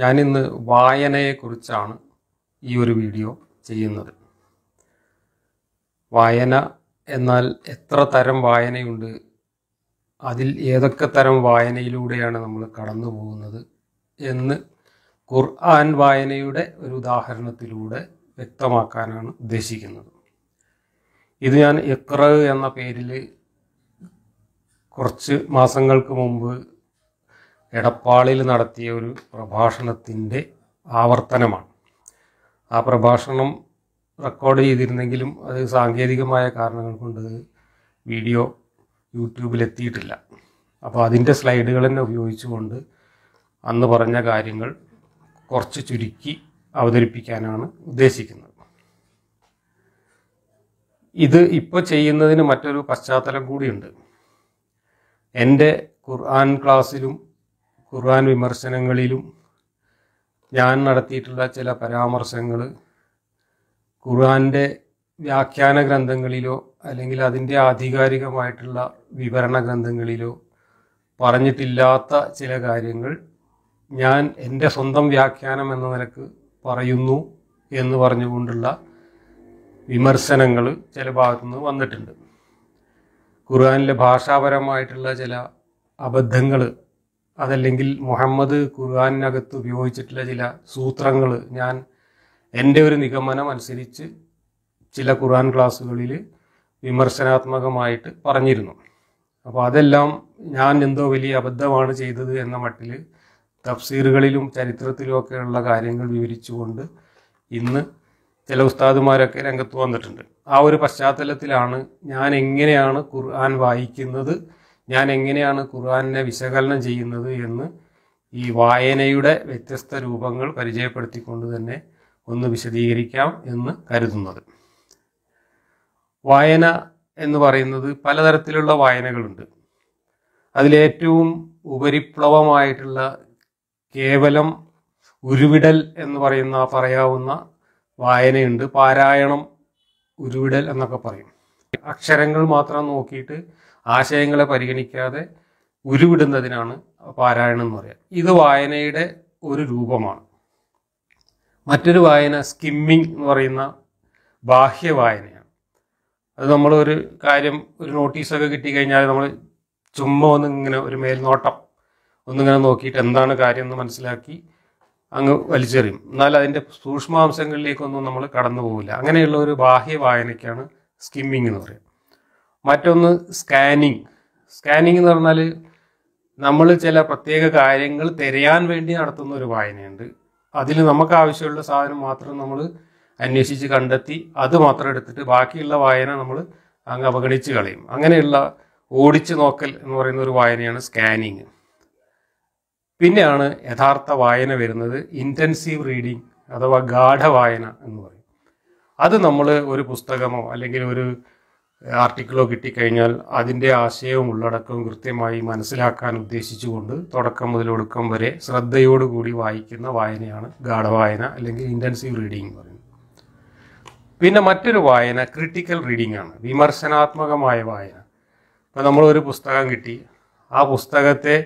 ഞാനിന്ന് വായനയെക്കുറിച്ചാണ് ഈ ഒരു വീഡിയോ ചെയ്യുന്നത് വായന എന്നാൽ എത്ര തരം വായനയുണ്ട് അതിൽ ഏതൊക്കെ തരം വായനയിലൂടെയാണ് നമ്മൾ കടന്നു പോകുന്നത് എന്ന് ഖുർആൻ വായനയുടെ ഒരു ഉദാഹരണത്തിലൂടെ വ്യക്തമാക്കാനാണ് ഉദ്ദേശിക്കുന്നത് ഇത് ഞാൻ ഇക്ര എന്ന പേരിൽ കുറച്ച് മാസങ്ങൾക്ക് മുമ്പ് എടപ്പാളിൽ നടത്തിയ ഒരു പ്രഭാഷണത്തിൻ്റെ ആവർത്തനമാണ് ആ പ്രഭാഷണം റെക്കോർഡ് ചെയ്തിരുന്നെങ്കിലും അത് സാങ്കേതികമായ കാരണങ്ങൾ കൊണ്ട് വീഡിയോ യൂട്യൂബിലെത്തിയിട്ടില്ല അപ്പോൾ അതിൻ്റെ സ്ലൈഡുകൾ തന്നെ ഉപയോഗിച്ചുകൊണ്ട് അന്ന് പറഞ്ഞ കാര്യങ്ങൾ കുറച്ച് ചുരുക്കി അവതരിപ്പിക്കാനാണ് ഉദ്ദേശിക്കുന്നത് ഇത് ഇപ്പോൾ ചെയ്യുന്നതിന് മറ്റൊരു പശ്ചാത്തലം കൂടിയുണ്ട് എൻ്റെ ഖുർആൻ ക്ലാസ്സിലും ഖുർആൻ വിമർശനങ്ങളിലും ഞാൻ നടത്തിയിട്ടുള്ള ചില പരാമർശങ്ങൾ ഖുർആന്റെ വ്യാഖ്യാന ഗ്രന്ഥങ്ങളിലോ അല്ലെങ്കിൽ അതിൻ്റെ ആധികാരികമായിട്ടുള്ള വിവരണ ഗ്രന്ഥങ്ങളിലോ പറഞ്ഞിട്ടില്ലാത്ത ചില കാര്യങ്ങൾ ഞാൻ എൻ്റെ സ്വന്തം വ്യാഖ്യാനം എന്ന നിലക്ക് പറയുന്നു എന്ന് പറഞ്ഞുകൊണ്ടുള്ള വിമർശനങ്ങൾ ചില ഭാഗത്തുനിന്ന് വന്നിട്ടുണ്ട് ഖുർആാനിലെ ഭാഷാപരമായിട്ടുള്ള ചില അബദ്ധങ്ങൾ അതല്ലെങ്കിൽ മുഹമ്മദ് ഖുർആാനിനകത്ത് ഉപയോഗിച്ചിട്ടുള്ള ചില സൂത്രങ്ങൾ ഞാൻ എൻ്റെ ഒരു നിഗമനം അനുസരിച്ച് ചില ഖുർആൻ ക്ലാസ്സുകളിൽ വിമർശനാത്മകമായിട്ട് പറഞ്ഞിരുന്നു അപ്പോൾ അതെല്ലാം ഞാൻ എന്തോ വലിയ അബദ്ധമാണ് ചെയ്തത് എന്ന മട്ടിൽ തഫ്സീറുകളിലും ചരിത്രത്തിലുമൊക്കെയുള്ള കാര്യങ്ങൾ വിവരിച്ചുകൊണ്ട് ഇന്ന് ചില ഉസ്താദുമാരൊക്കെ രംഗത്ത് വന്നിട്ടുണ്ട് ആ ഒരു പശ്ചാത്തലത്തിലാണ് ഞാൻ എങ്ങനെയാണ് ഖുർആൻ വായിക്കുന്നത് ഞാൻ എങ്ങനെയാണ് ഖുർആാനിനെ വിശകലനം ചെയ്യുന്നത് എന്ന് ഈ വായനയുടെ വ്യത്യസ്ത രൂപങ്ങൾ പരിചയപ്പെടുത്തിക്കൊണ്ട് തന്നെ ഒന്ന് വിശദീകരിക്കാം എന്ന് കരുതുന്നത് വായന എന്ന് പറയുന്നത് പലതരത്തിലുള്ള വായനകളുണ്ട് അതിലേറ്റവും ഉപരിപ്ലവമായിട്ടുള്ള കേവലം ഉരുവിടൽ എന്ന് പറയുന്ന പറയാവുന്ന വായനയുണ്ട് പാരായണം ഉരുവിടൽ എന്നൊക്കെ പറയും അക്ഷരങ്ങൾ മാത്രം നോക്കിയിട്ട് ആശയങ്ങളെ പരിഗണിക്കാതെ ഉരുവിടുന്നതിനാണ് പാരായണം എന്ന് പറയുക ഇത് വായനയുടെ ഒരു രൂപമാണ് മറ്റൊരു വായന സ്കിമ്മിങ് എന്ന് പറയുന്ന ബാഹ്യ വായനയാണ് അത് നമ്മൾ ഒരു കാര്യം ഒരു നോട്ടീസൊക്കെ കിട്ടിക്കഴിഞ്ഞാൽ നമ്മൾ ചുമ്മാ ഒന്നിങ്ങനെ ഒരു മേൽനോട്ടം ഒന്നിങ്ങനെ നോക്കിയിട്ട് എന്താണ് കാര്യം എന്ന് മനസ്സിലാക്കി അങ്ങ് വലിച്ചെറിയും എന്നാൽ അതിൻ്റെ സൂക്ഷ്മാംശങ്ങളിലേക്കൊന്നും നമ്മൾ കടന്നു പോകില്ല അങ്ങനെയുള്ള ഒരു ബാഹ്യ വായനയ്ക്കാണ് സ്കിമ്മിങ് എന്ന് പറയുന്നത് മറ്റൊന്ന് സ്കാനിങ് സ്കാനിങ് എന്ന് പറഞ്ഞാൽ നമ്മൾ ചില പ്രത്യേക കാര്യങ്ങൾ തിരയാൻ വേണ്ടി നടത്തുന്ന ഒരു വായനയുണ്ട് അതിൽ നമുക്ക് ആവശ്യമുള്ള സാധനം മാത്രം നമ്മൾ അന്വേഷിച്ച് കണ്ടെത്തി അത് മാത്രം എടുത്തിട്ട് ബാക്കിയുള്ള വായന നമ്മൾ അങ്ങ് അവഗണിച്ച് കളയും അങ്ങനെയുള്ള ഓടിച്ചു നോക്കൽ എന്ന് പറയുന്ന ഒരു വായനയാണ് സ്കാനിങ് പിന്നെയാണ് യഥാർത്ഥ വായന വരുന്നത് ഇൻറ്റൻസീവ് റീഡിങ് അഥവാ ഗാഠ വായന എന്ന് പറയും അത് നമ്മൾ ഒരു പുസ്തകമോ അല്ലെങ്കിൽ ഒരു ആർട്ടിക്കിളോ കിട്ടിക്കഴിഞ്ഞാൽ അതിൻ്റെ ആശയവും ഉള്ളടക്കവും കൃത്യമായി മനസ്സിലാക്കാൻ ഉദ്ദേശിച്ചുകൊണ്ട് തുടക്കം മുതൽ ഒടുക്കം വരെ ശ്രദ്ധയോടുകൂടി വായിക്കുന്ന വായനയാണ് ഗാഠവായന അല്ലെങ്കിൽ ഇൻറ്റൻസീവ് റീഡിംഗ് എന്ന് പറയുന്നത് പിന്നെ മറ്റൊരു വായന ക്രിട്ടിക്കൽ റീഡിംഗ് ആണ് വിമർശനാത്മകമായ വായന ഇപ്പം നമ്മളൊരു പുസ്തകം കിട്ടി ആ പുസ്തകത്തെ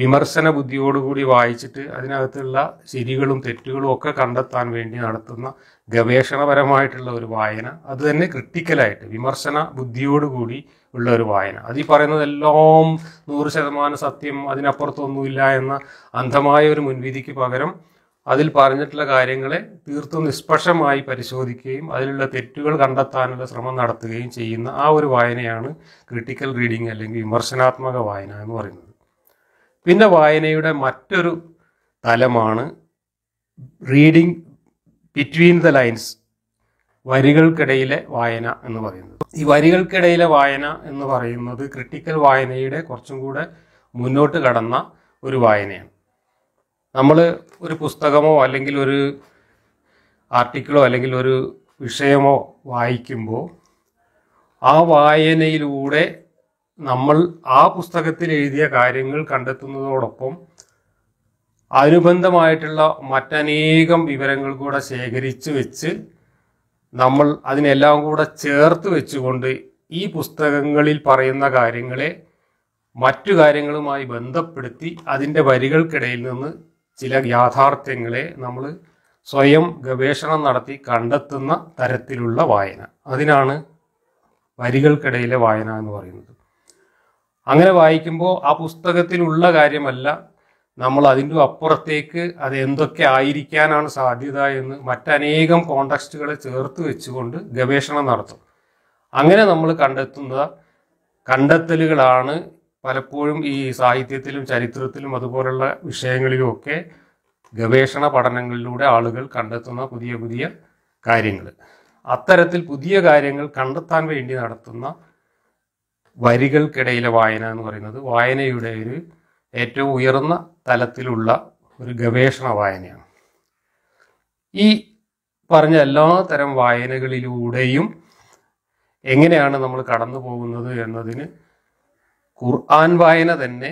വിമർശന ബുദ്ധിയോടുകൂടി വായിച്ചിട്ട് അതിനകത്തുള്ള ശരികളും തെറ്റുകളും ഒക്കെ കണ്ടെത്താൻ വേണ്ടി നടത്തുന്ന ഗവേഷണപരമായിട്ടുള്ള ഒരു വായന അത് തന്നെ ക്രിട്ടിക്കലായിട്ട് വിമർശന ബുദ്ധിയോടുകൂടി ഉള്ള ഒരു വായന അത് ഈ പറയുന്നത് എല്ലാം നൂറ് ശതമാനം സത്യം അതിനപ്പുറത്തൊന്നുമില്ല എന്ന അന്ധമായ ഒരു മുൻവിധിക്ക് പകരം അതിൽ പറഞ്ഞിട്ടുള്ള കാര്യങ്ങളെ തീർത്തും നിഷ്പക്ഷമായി പരിശോധിക്കുകയും അതിലുള്ള തെറ്റുകൾ കണ്ടെത്താനുള്ള ശ്രമം നടത്തുകയും ചെയ്യുന്ന ആ ഒരു വായനയാണ് ക്രിട്ടിക്കൽ റീഡിംഗ് അല്ലെങ്കിൽ വിമർശനാത്മക വായന എന്ന് പറയുന്നത് പിന്നെ വായനയുടെ മറ്റൊരു തലമാണ് റീഡിങ് ബിറ്റ്വീൻ ദ ലൈൻസ് വരികൾക്കിടയിലെ വായന എന്ന് പറയുന്നത് ഈ വരികൾക്കിടയിലെ വായന എന്ന് പറയുന്നത് ക്രിട്ടിക്കൽ വായനയുടെ കുറച്ചും കൂടെ മുന്നോട്ട് കടന്ന ഒരു വായനയാണ് നമ്മൾ ഒരു പുസ്തകമോ അല്ലെങ്കിൽ ഒരു ആർട്ടിക്കിളോ അല്ലെങ്കിൽ ഒരു വിഷയമോ വായിക്കുമ്പോൾ ആ വായനയിലൂടെ നമ്മൾ ആ പുസ്തകത്തിൽ എഴുതിയ കാര്യങ്ങൾ കണ്ടെത്തുന്നതോടൊപ്പം അനുബന്ധമായിട്ടുള്ള മറ്റനേകം വിവരങ്ങൾ കൂടെ ശേഖരിച്ചു വെച്ച് നമ്മൾ അതിനെല്ലാം കൂടെ ചേർത്ത് വെച്ചുകൊണ്ട് ഈ പുസ്തകങ്ങളിൽ പറയുന്ന കാര്യങ്ങളെ മറ്റു കാര്യങ്ങളുമായി ബന്ധപ്പെടുത്തി അതിൻ്റെ വരികൾക്കിടയിൽ നിന്ന് ചില യാഥാർത്ഥ്യങ്ങളെ നമ്മൾ സ്വയം ഗവേഷണം നടത്തി കണ്ടെത്തുന്ന തരത്തിലുള്ള വായന അതിനാണ് വരികൾക്കിടയിലെ വായന എന്ന് പറയുന്നത് അങ്ങനെ വായിക്കുമ്പോൾ ആ പുസ്തകത്തിലുള്ള കാര്യമല്ല നമ്മൾ അതിൻ്റെ അപ്പുറത്തേക്ക് അത് എന്തൊക്കെ ആയിരിക്കാനാണ് സാധ്യത എന്ന് മറ്റനേകം കോണ്ടക്സ്റ്റുകളെ ചേർത്ത് വെച്ചുകൊണ്ട് ഗവേഷണം നടത്തും അങ്ങനെ നമ്മൾ കണ്ടെത്തുന്ന കണ്ടെത്തലുകളാണ് പലപ്പോഴും ഈ സാഹിത്യത്തിലും ചരിത്രത്തിലും അതുപോലുള്ള വിഷയങ്ങളിലുമൊക്കെ ഗവേഷണ പഠനങ്ങളിലൂടെ ആളുകൾ കണ്ടെത്തുന്ന പുതിയ പുതിയ കാര്യങ്ങൾ അത്തരത്തിൽ പുതിയ കാര്യങ്ങൾ കണ്ടെത്താൻ വേണ്ടി നടത്തുന്ന വരികൾക്കിടയിലെ വായന എന്ന് പറയുന്നത് വായനയുടെ ഒരു ഏറ്റവും ഉയർന്ന തലത്തിലുള്ള ഒരു ഗവേഷണ വായനയാണ് ഈ പറഞ്ഞ എല്ലാ തരം വായനകളിലൂടെയും എങ്ങനെയാണ് നമ്മൾ കടന്നു പോകുന്നത് എന്നതിന് ഖുർആൻ വായന തന്നെ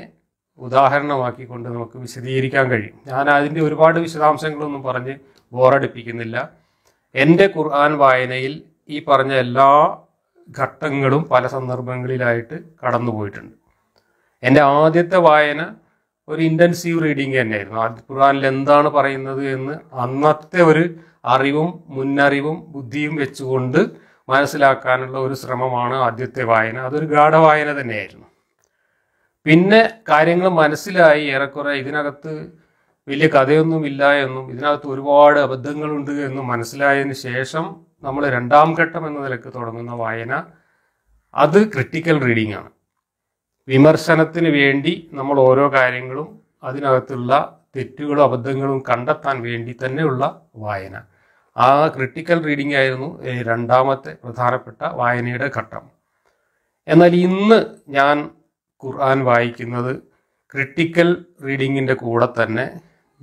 ഉദാഹരണമാക്കിക്കൊണ്ട് നമുക്ക് വിശദീകരിക്കാൻ കഴിയും ഞാൻ അതിൻ്റെ ഒരുപാട് വിശദാംശങ്ങളൊന്നും പറഞ്ഞ് ബോറടിപ്പിക്കുന്നില്ല എൻ്റെ ഖുർആൻ വായനയിൽ ഈ പറഞ്ഞ എല്ലാ ഘട്ടങ്ങളും പല സന്ദർഭങ്ങളിലായിട്ട് കടന്നു പോയിട്ടുണ്ട് എൻ്റെ ആദ്യത്തെ വായന ഒരു ഇൻറ്റൻസീവ് റീഡിങ് തന്നെയായിരുന്നു ആ ഖുറാനിൽ എന്താണ് പറയുന്നത് എന്ന് അന്നത്തെ ഒരു അറിവും മുന്നറിവും ബുദ്ധിയും വെച്ചുകൊണ്ട് മനസ്സിലാക്കാനുള്ള ഒരു ശ്രമമാണ് ആദ്യത്തെ വായന അതൊരു ഗാഠവായന തന്നെയായിരുന്നു പിന്നെ കാര്യങ്ങൾ മനസ്സിലായി ഏറെക്കുറെ ഇതിനകത്ത് വലിയ കഥയൊന്നുമില്ല എന്നും ഇതിനകത്ത് ഒരുപാട് അബദ്ധങ്ങളുണ്ട് എന്നും മനസ്സിലായതിന് ശേഷം നമ്മൾ രണ്ടാം ഘട്ടം എന്ന നിലക്ക് തുടങ്ങുന്ന വായന അത് ക്രിട്ടിക്കൽ റീഡിംഗ് ആണ് വിമർശനത്തിന് വേണ്ടി നമ്മൾ ഓരോ കാര്യങ്ങളും അതിനകത്തുള്ള തെറ്റുകളും അബദ്ധങ്ങളും കണ്ടെത്താൻ വേണ്ടി തന്നെയുള്ള വായന ആ ക്രിട്ടിക്കൽ റീഡിംഗ് ആയിരുന്നു രണ്ടാമത്തെ പ്രധാനപ്പെട്ട വായനയുടെ ഘട്ടം എന്നാൽ ഇന്ന് ഞാൻ ഖുർആൻ വായിക്കുന്നത് ക്രിട്ടിക്കൽ റീഡിങ്ങിൻ്റെ കൂടെ തന്നെ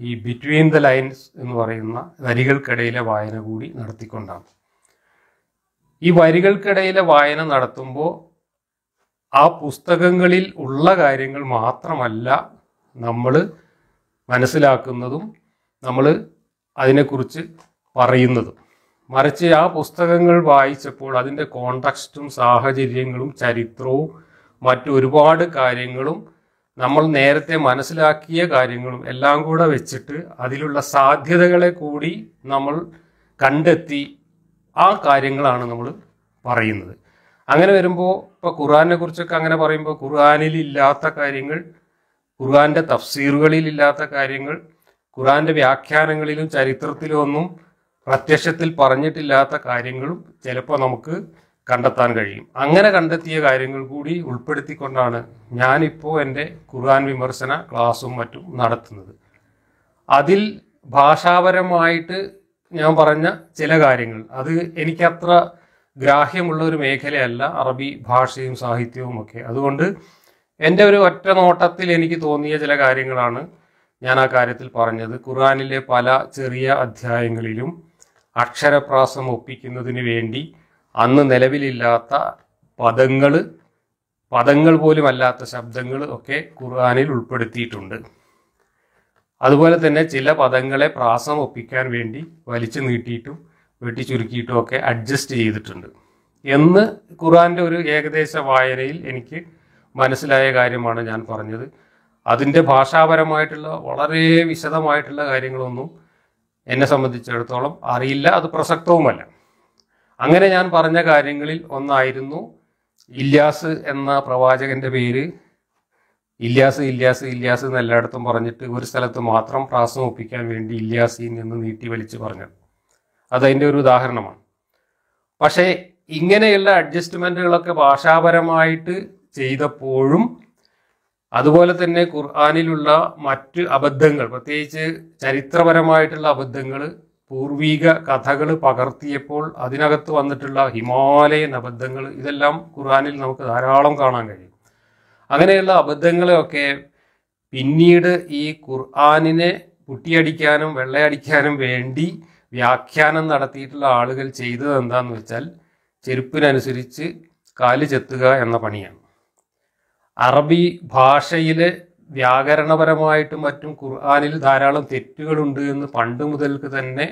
ഈ ബിറ്റ്വീൻ ദ ലൈൻസ് എന്ന് പറയുന്ന വരികൾക്കിടയിലെ വായന കൂടി നടത്തിക്കൊണ്ടാണ് ഈ വരികൾക്കിടയിലെ വായന നടത്തുമ്പോൾ ആ പുസ്തകങ്ങളിൽ ഉള്ള കാര്യങ്ങൾ മാത്രമല്ല നമ്മൾ മനസ്സിലാക്കുന്നതും നമ്മൾ അതിനെക്കുറിച്ച് പറയുന്നതും മറിച്ച് ആ പുസ്തകങ്ങൾ വായിച്ചപ്പോൾ അതിൻ്റെ കോണ്ടക്സ്റ്റും സാഹചര്യങ്ങളും ചരിത്രവും മറ്റു ഒരുപാട് കാര്യങ്ങളും നമ്മൾ നേരത്തെ മനസ്സിലാക്കിയ കാര്യങ്ങളും എല്ലാം കൂടെ വെച്ചിട്ട് അതിലുള്ള സാധ്യതകളെ കൂടി നമ്മൾ കണ്ടെത്തി ആ കാര്യങ്ങളാണ് നമ്മൾ പറയുന്നത് അങ്ങനെ വരുമ്പോൾ ഇപ്പോൾ ഖുർആാനെ കുറിച്ചൊക്കെ അങ്ങനെ പറയുമ്പോൾ ഇല്ലാത്ത കാര്യങ്ങൾ ഖുർആാൻ്റെ തഫ്സീറുകളിലില്ലാത്ത കാര്യങ്ങൾ ഖുർആാൻ്റെ വ്യാഖ്യാനങ്ങളിലും ചരിത്രത്തിലും ഒന്നും പ്രത്യക്ഷത്തിൽ പറഞ്ഞിട്ടില്ലാത്ത കാര്യങ്ങളും ചിലപ്പോൾ നമുക്ക് കണ്ടെത്താൻ കഴിയും അങ്ങനെ കണ്ടെത്തിയ കാര്യങ്ങൾ കൂടി ഉൾപ്പെടുത്തിക്കൊണ്ടാണ് ഞാനിപ്പോൾ എൻ്റെ ഖുർആൻ വിമർശന ക്ലാസ്സും മറ്റും നടത്തുന്നത് അതിൽ ഭാഷാപരമായിട്ട് ഞാൻ പറഞ്ഞ ചില കാര്യങ്ങൾ അത് എനിക്കത്ര ഗ്രാഹ്യമുള്ള ഒരു മേഖലയല്ല അറബി ഭാഷയും സാഹിത്യവും ഒക്കെ അതുകൊണ്ട് എൻ്റെ ഒരു ഒറ്റ നോട്ടത്തിൽ എനിക്ക് തോന്നിയ ചില കാര്യങ്ങളാണ് ഞാൻ ആ കാര്യത്തിൽ പറഞ്ഞത് ഖുറാനിലെ പല ചെറിയ അധ്യായങ്ങളിലും അക്ഷരപ്രാസം ഒപ്പിക്കുന്നതിന് വേണ്ടി അന്ന് നിലവിലില്ലാത്ത പദങ്ങൾ പദങ്ങൾ പോലും അല്ലാത്ത ശബ്ദങ്ങൾ ഒക്കെ ഖുർആാനിൽ ഉൾപ്പെടുത്തിയിട്ടുണ്ട് അതുപോലെ തന്നെ ചില പദങ്ങളെ പ്രാസം ഒപ്പിക്കാൻ വേണ്ടി വലിച്ചു നീട്ടിയിട്ടും വെട്ടിച്ചുരുക്കിയിട്ടും ഒക്കെ അഡ്ജസ്റ്റ് ചെയ്തിട്ടുണ്ട് എന്ന് ഖുറാൻ്റെ ഒരു ഏകദേശ വായനയിൽ എനിക്ക് മനസ്സിലായ കാര്യമാണ് ഞാൻ പറഞ്ഞത് അതിൻ്റെ ഭാഷാപരമായിട്ടുള്ള വളരെ വിശദമായിട്ടുള്ള കാര്യങ്ങളൊന്നും എന്നെ സംബന്ധിച്ചിടത്തോളം അറിയില്ല അത് പ്രസക്തവുമല്ല അങ്ങനെ ഞാൻ പറഞ്ഞ കാര്യങ്ങളിൽ ഒന്നായിരുന്നു ഇല്യാസ് എന്ന പ്രവാചകന്റെ പേര് ഇല്യാസ് ഇല്യാസ് ഇല്യാസ് എന്ന് എല്ലായിടത്തും പറഞ്ഞിട്ട് ഒരു സ്ഥലത്ത് മാത്രം പ്രാസം ഒപ്പിക്കാൻ വേണ്ടി ഇല്യാസിയിൽ നിന്ന് നീട്ടി വലിച്ചു പറഞ്ഞത് അതതിൻ്റെ ഒരു ഉദാഹരണമാണ് പക്ഷേ ഇങ്ങനെയുള്ള അഡ്ജസ്റ്റ്മെൻറ്റുകളൊക്കെ ഭാഷാപരമായിട്ട് ചെയ്തപ്പോഴും അതുപോലെ തന്നെ ഖുർആാനിലുള്ള മറ്റ് അബദ്ധങ്ങൾ പ്രത്യേകിച്ച് ചരിത്രപരമായിട്ടുള്ള അബദ്ധങ്ങൾ പൂർവീക കഥകൾ പകർത്തിയപ്പോൾ അതിനകത്ത് വന്നിട്ടുള്ള ഹിമാലയൻ അബദ്ധങ്ങൾ ഇതെല്ലാം ഖുർആാനിൽ നമുക്ക് ധാരാളം കാണാൻ കഴിയും അങ്ങനെയുള്ള അബദ്ധങ്ങളെയൊക്കെ പിന്നീട് ഈ ഖുർആാനിനെ കുട്ടിയടിക്കാനും വെള്ളയടിക്കാനും വേണ്ടി വ്യാഖ്യാനം നടത്തിയിട്ടുള്ള ആളുകൾ ചെയ്തത് എന്താന്ന് വെച്ചാൽ ചെരുപ്പിനനുസരിച്ച് കാല് ചെത്തുക എന്ന പണിയാണ് അറബി ഭാഷയിലെ വ്യാകരണപരമായിട്ടും മറ്റും ഖുർആാനിൽ ധാരാളം തെറ്റുകളുണ്ട് എന്ന് പണ്ട് മുതൽക്ക് തന്നെ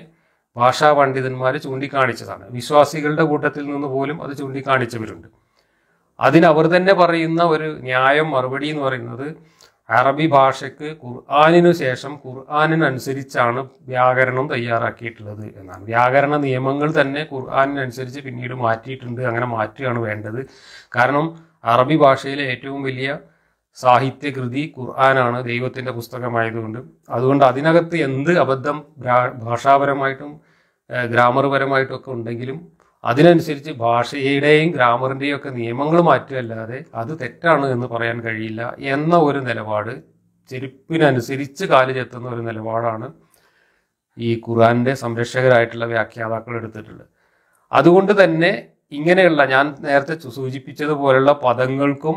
ഭാഷാ പണ്ഡിതന്മാർ ചൂണ്ടിക്കാണിച്ചതാണ് വിശ്വാസികളുടെ കൂട്ടത്തിൽ നിന്ന് പോലും അത് ചൂണ്ടിക്കാണിച്ചവരുണ്ട് അതിനവർ തന്നെ പറയുന്ന ഒരു ന്യായം മറുപടി എന്ന് പറയുന്നത് അറബി ഭാഷയ്ക്ക് ഖുർആാനിനു ശേഷം ഖുർആാനിനനുസരിച്ചാണ് വ്യാകരണം തയ്യാറാക്കിയിട്ടുള്ളത് എന്നാണ് വ്യാകരണ നിയമങ്ങൾ തന്നെ ഖുർആാനിനനുസരിച്ച് പിന്നീട് മാറ്റിയിട്ടുണ്ട് അങ്ങനെ മാറ്റുകയാണ് വേണ്ടത് കാരണം അറബി ഭാഷയിലെ ഏറ്റവും വലിയ സാഹിത്യകൃതി ഖുർആനാണ് ദൈവത്തിൻ്റെ പുസ്തകമായതുകൊണ്ട് അതുകൊണ്ട് അതിനകത്ത് എന്ത് അബദ്ധം ഭാഷാപരമായിട്ടും ഗ്രാമർ പരമായിട്ടും ഒക്കെ ഉണ്ടെങ്കിലും അതിനനുസരിച്ച് ഭാഷയുടെയും ഗ്രാമറിൻ്റെയും ഒക്കെ നിയമങ്ങൾ മാറ്റുമല്ലാതെ അത് തെറ്റാണ് എന്ന് പറയാൻ കഴിയില്ല എന്ന ഒരു നിലപാട് ചെരുപ്പിനനുസരിച്ച് കാലു ചെത്തുന്ന ഒരു നിലപാടാണ് ഈ ഖുറാൻ്റെ സംരക്ഷകരായിട്ടുള്ള വ്യാഖ്യാതാക്കൾ എടുത്തിട്ടുള്ളത് അതുകൊണ്ട് തന്നെ ഇങ്ങനെയുള്ള ഞാൻ നേരത്തെ സൂചിപ്പിച്ചതുപോലെയുള്ള പദങ്ങൾക്കും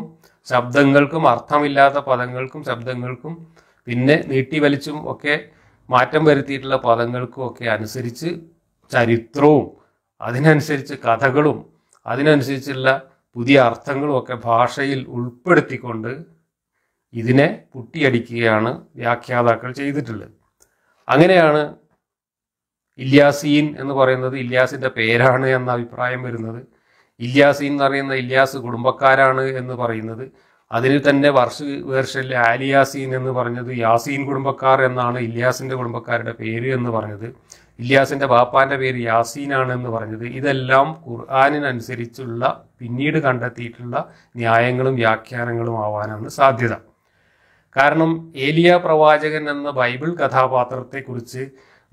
ശബ്ദങ്ങൾക്കും അർത്ഥമില്ലാത്ത പദങ്ങൾക്കും ശബ്ദങ്ങൾക്കും പിന്നെ നീട്ടി വലിച്ചും ഒക്കെ മാറ്റം വരുത്തിയിട്ടുള്ള പദങ്ങൾക്കും ഒക്കെ അനുസരിച്ച് ചരിത്രവും അതിനനുസരിച്ച് കഥകളും അതിനനുസരിച്ചുള്ള പുതിയ അർത്ഥങ്ങളും ഒക്കെ ഭാഷയിൽ ഉൾപ്പെടുത്തിക്കൊണ്ട് ഇതിനെ പുട്ടിയടിക്കുകയാണ് വ്യാഖ്യാതാക്കൾ ചെയ്തിട്ടുള്ളത് അങ്ങനെയാണ് ഇല്യാസീൻ എന്ന് പറയുന്നത് ഇല്യാസിൻ്റെ പേരാണ് എന്ന അഭിപ്രായം വരുന്നത് ഇല്യാസീൻ എന്ന് പറയുന്ന ഇല്യാസ് കുടുംബക്കാരാണ് എന്ന് പറയുന്നത് അതിന് തന്നെ വർഷ വേർഷിൽ ആലിയാസീൻ എന്ന് പറഞ്ഞത് യാസീൻ കുടുംബക്കാർ എന്നാണ് ഇല്യാസിൻ്റെ കുടുംബക്കാരുടെ പേര് എന്ന് പറഞ്ഞത് ഇല്യാസിൻ്റെ വാപ്പാൻ്റെ പേര് യാസീനാണ് എന്ന് പറഞ്ഞത് ഇതെല്ലാം ഖുർആാനിനനുസരിച്ചുള്ള പിന്നീട് കണ്ടെത്തിയിട്ടുള്ള ന്യായങ്ങളും വ്യാഖ്യാനങ്ങളും ആവാനാണ് സാധ്യത കാരണം ഏലിയ പ്രവാചകൻ എന്ന ബൈബിൾ കഥാപാത്രത്തെക്കുറിച്ച്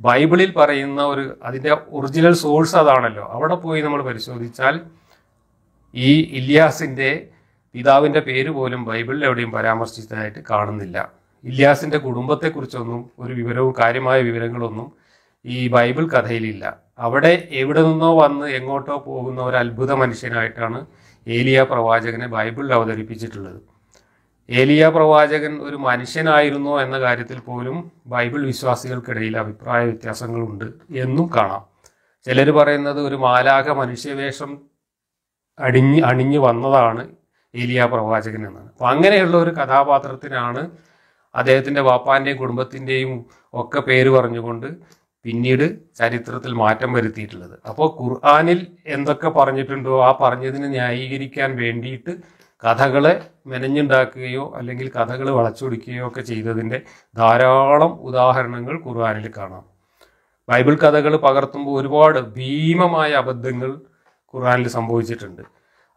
ബൈബിളിൽ പറയുന്ന ഒരു അതിൻ്റെ ഒറിജിനൽ സോഴ്സ് അതാണല്ലോ അവിടെ പോയി നമ്മൾ പരിശോധിച്ചാൽ ഈ ഇല്യാസിൻ്റെ പിതാവിൻ്റെ പേര് പോലും ബൈബിളിൽ എവിടെയും പരാമർശിച്ചതായിട്ട് കാണുന്നില്ല ഇല്യാസിൻ്റെ കുടുംബത്തെക്കുറിച്ചൊന്നും ഒരു വിവരവും കാര്യമായ വിവരങ്ങളൊന്നും ഈ ബൈബിൾ കഥയിലില്ല അവിടെ എവിടെ നിന്നോ വന്ന് എങ്ങോട്ടോ പോകുന്ന ഒരു അത്ഭുത മനുഷ്യനായിട്ടാണ് ഏലിയ പ്രവാചകനെ ബൈബിളിൽ അവതരിപ്പിച്ചിട്ടുള്ളത് ഏലിയ പ്രവാചകൻ ഒരു മനുഷ്യനായിരുന്നോ എന്ന കാര്യത്തിൽ പോലും ബൈബിൾ വിശ്വാസികൾക്കിടയിൽ അഭിപ്രായ വ്യത്യാസങ്ങളുണ്ട് എന്നും കാണാം ചിലർ പറയുന്നത് ഒരു മാലാഖ മനുഷ്യവേഷം അടിഞ്ഞ് അണിഞ്ഞു വന്നതാണ് ഏലിയ പ്രവാചകൻ എന്നാണ് അപ്പം അങ്ങനെയുള്ള ഒരു കഥാപാത്രത്തിനാണ് അദ്ദേഹത്തിൻ്റെ വാപ്പാൻ്റെയും കുടുംബത്തിൻ്റെയും ഒക്കെ പേര് പറഞ്ഞുകൊണ്ട് പിന്നീട് ചരിത്രത്തിൽ മാറ്റം വരുത്തിയിട്ടുള്ളത് അപ്പോൾ ഖുർആാനിൽ എന്തൊക്കെ പറഞ്ഞിട്ടുണ്ടോ ആ പറഞ്ഞതിനെ ന്യായീകരിക്കാൻ വേണ്ടിയിട്ട് കഥകളെ മെനഞ്ഞുണ്ടാക്കുകയോ അല്ലെങ്കിൽ കഥകൾ വളച്ചൊടിക്കുകയോ ഒക്കെ ചെയ്തതിൻ്റെ ധാരാളം ഉദാഹരണങ്ങൾ ഖുർആാനിൽ കാണാം ബൈബിൾ കഥകൾ പകർത്തുമ്പോൾ ഒരുപാട് ഭീമമായ അബദ്ധങ്ങൾ ഖുർആാനിൽ സംഭവിച്ചിട്ടുണ്ട്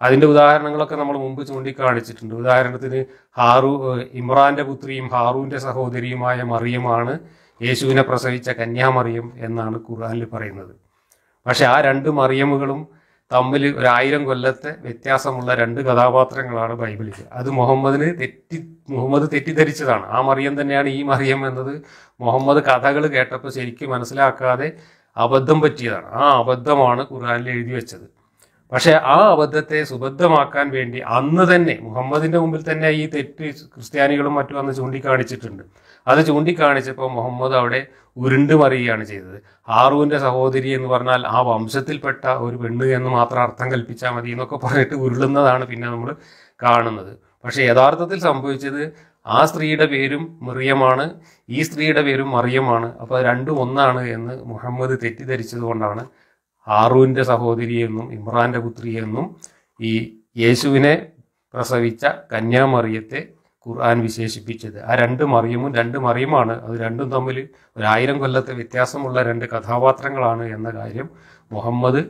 അതിൻ്റെ ഉദാഹരണങ്ങളൊക്കെ നമ്മൾ മുമ്പ് ചൂണ്ടിക്കാണിച്ചിട്ടുണ്ട് ഉദാഹരണത്തിന് ഹാറു ഇമ്രാൻ്റെ പുത്രിയും ഹാറുവിൻ്റെ സഹോദരിയുമായ മറിയമാണ് യേശുവിനെ പ്രസവിച്ച കന്യാമറിയം എന്നാണ് ഖുർആാനിൽ പറയുന്നത് പക്ഷെ ആ രണ്ട് മറിയമുകളും തമ്മിൽ ഒരായിരം കൊല്ലത്തെ വ്യത്യാസമുള്ള രണ്ട് കഥാപാത്രങ്ങളാണ് ബൈബിളിൽ അത് മുഹമ്മദിന് തെറ്റി മുഹമ്മദ് തെറ്റിദ്ധരിച്ചതാണ് ആ മറിയം തന്നെയാണ് ഈ മറിയം എന്നത് മുഹമ്മദ് കഥകൾ കേട്ടപ്പോൾ ശരിക്കും മനസ്സിലാക്കാതെ അബദ്ധം പറ്റിയതാണ് ആ അബദ്ധമാണ് ഖുർആാനിൽ എഴുതി വെച്ചത് പക്ഷെ ആ അബദ്ധത്തെ സുബദ്ധമാക്കാൻ വേണ്ടി അന്ന് തന്നെ മുഹമ്മദിന്റെ മുമ്പിൽ തന്നെ ഈ തെറ്റ് ക്രിസ്ത്യാനികളും മറ്റും അന്ന് ചൂണ്ടിക്കാണിച്ചിട്ടുണ്ട് അത് ചൂണ്ടിക്കാണിച്ചപ്പോൾ മുഹമ്മദ് അവിടെ ഉരുണ്ട് മറിയുകയാണ് ചെയ്തത് ഹാറൂന്റെ സഹോദരി എന്ന് പറഞ്ഞാൽ ആ വംശത്തിൽപ്പെട്ട ഒരു പെണ്ണ് എന്ന് മാത്രം അർത്ഥം കൽപ്പിച്ചാൽ മതി എന്നൊക്കെ പറഞ്ഞിട്ട് ഉരുളുന്നതാണ് പിന്നെ നമ്മൾ കാണുന്നത് പക്ഷേ യഥാർത്ഥത്തിൽ സംഭവിച്ചത് ആ സ്ത്രീയുടെ പേരും മറിയമാണ് ഈ സ്ത്രീയുടെ പേരും മറിയമാണ് അപ്പോൾ രണ്ടും ഒന്നാണ് എന്ന് മുഹമ്മദ് കൊണ്ടാണ് ആറുവിൻ്റെ സഹോദരിയെന്നും ഇമ്രാൻ്റെ പുത്രിയെന്നും ഈ യേശുവിനെ പ്രസവിച്ച കന്യാമറിയത്തെ ഖുർആൻ വിശേഷിപ്പിച്ചത് ആ രണ്ട് മറിയമും രണ്ട് മറിയുമാണ് അത് രണ്ടും തമ്മിൽ ഒരായിരം കൊല്ലത്തെ വ്യത്യാസമുള്ള രണ്ട് കഥാപാത്രങ്ങളാണ് എന്ന കാര്യം മുഹമ്മദ്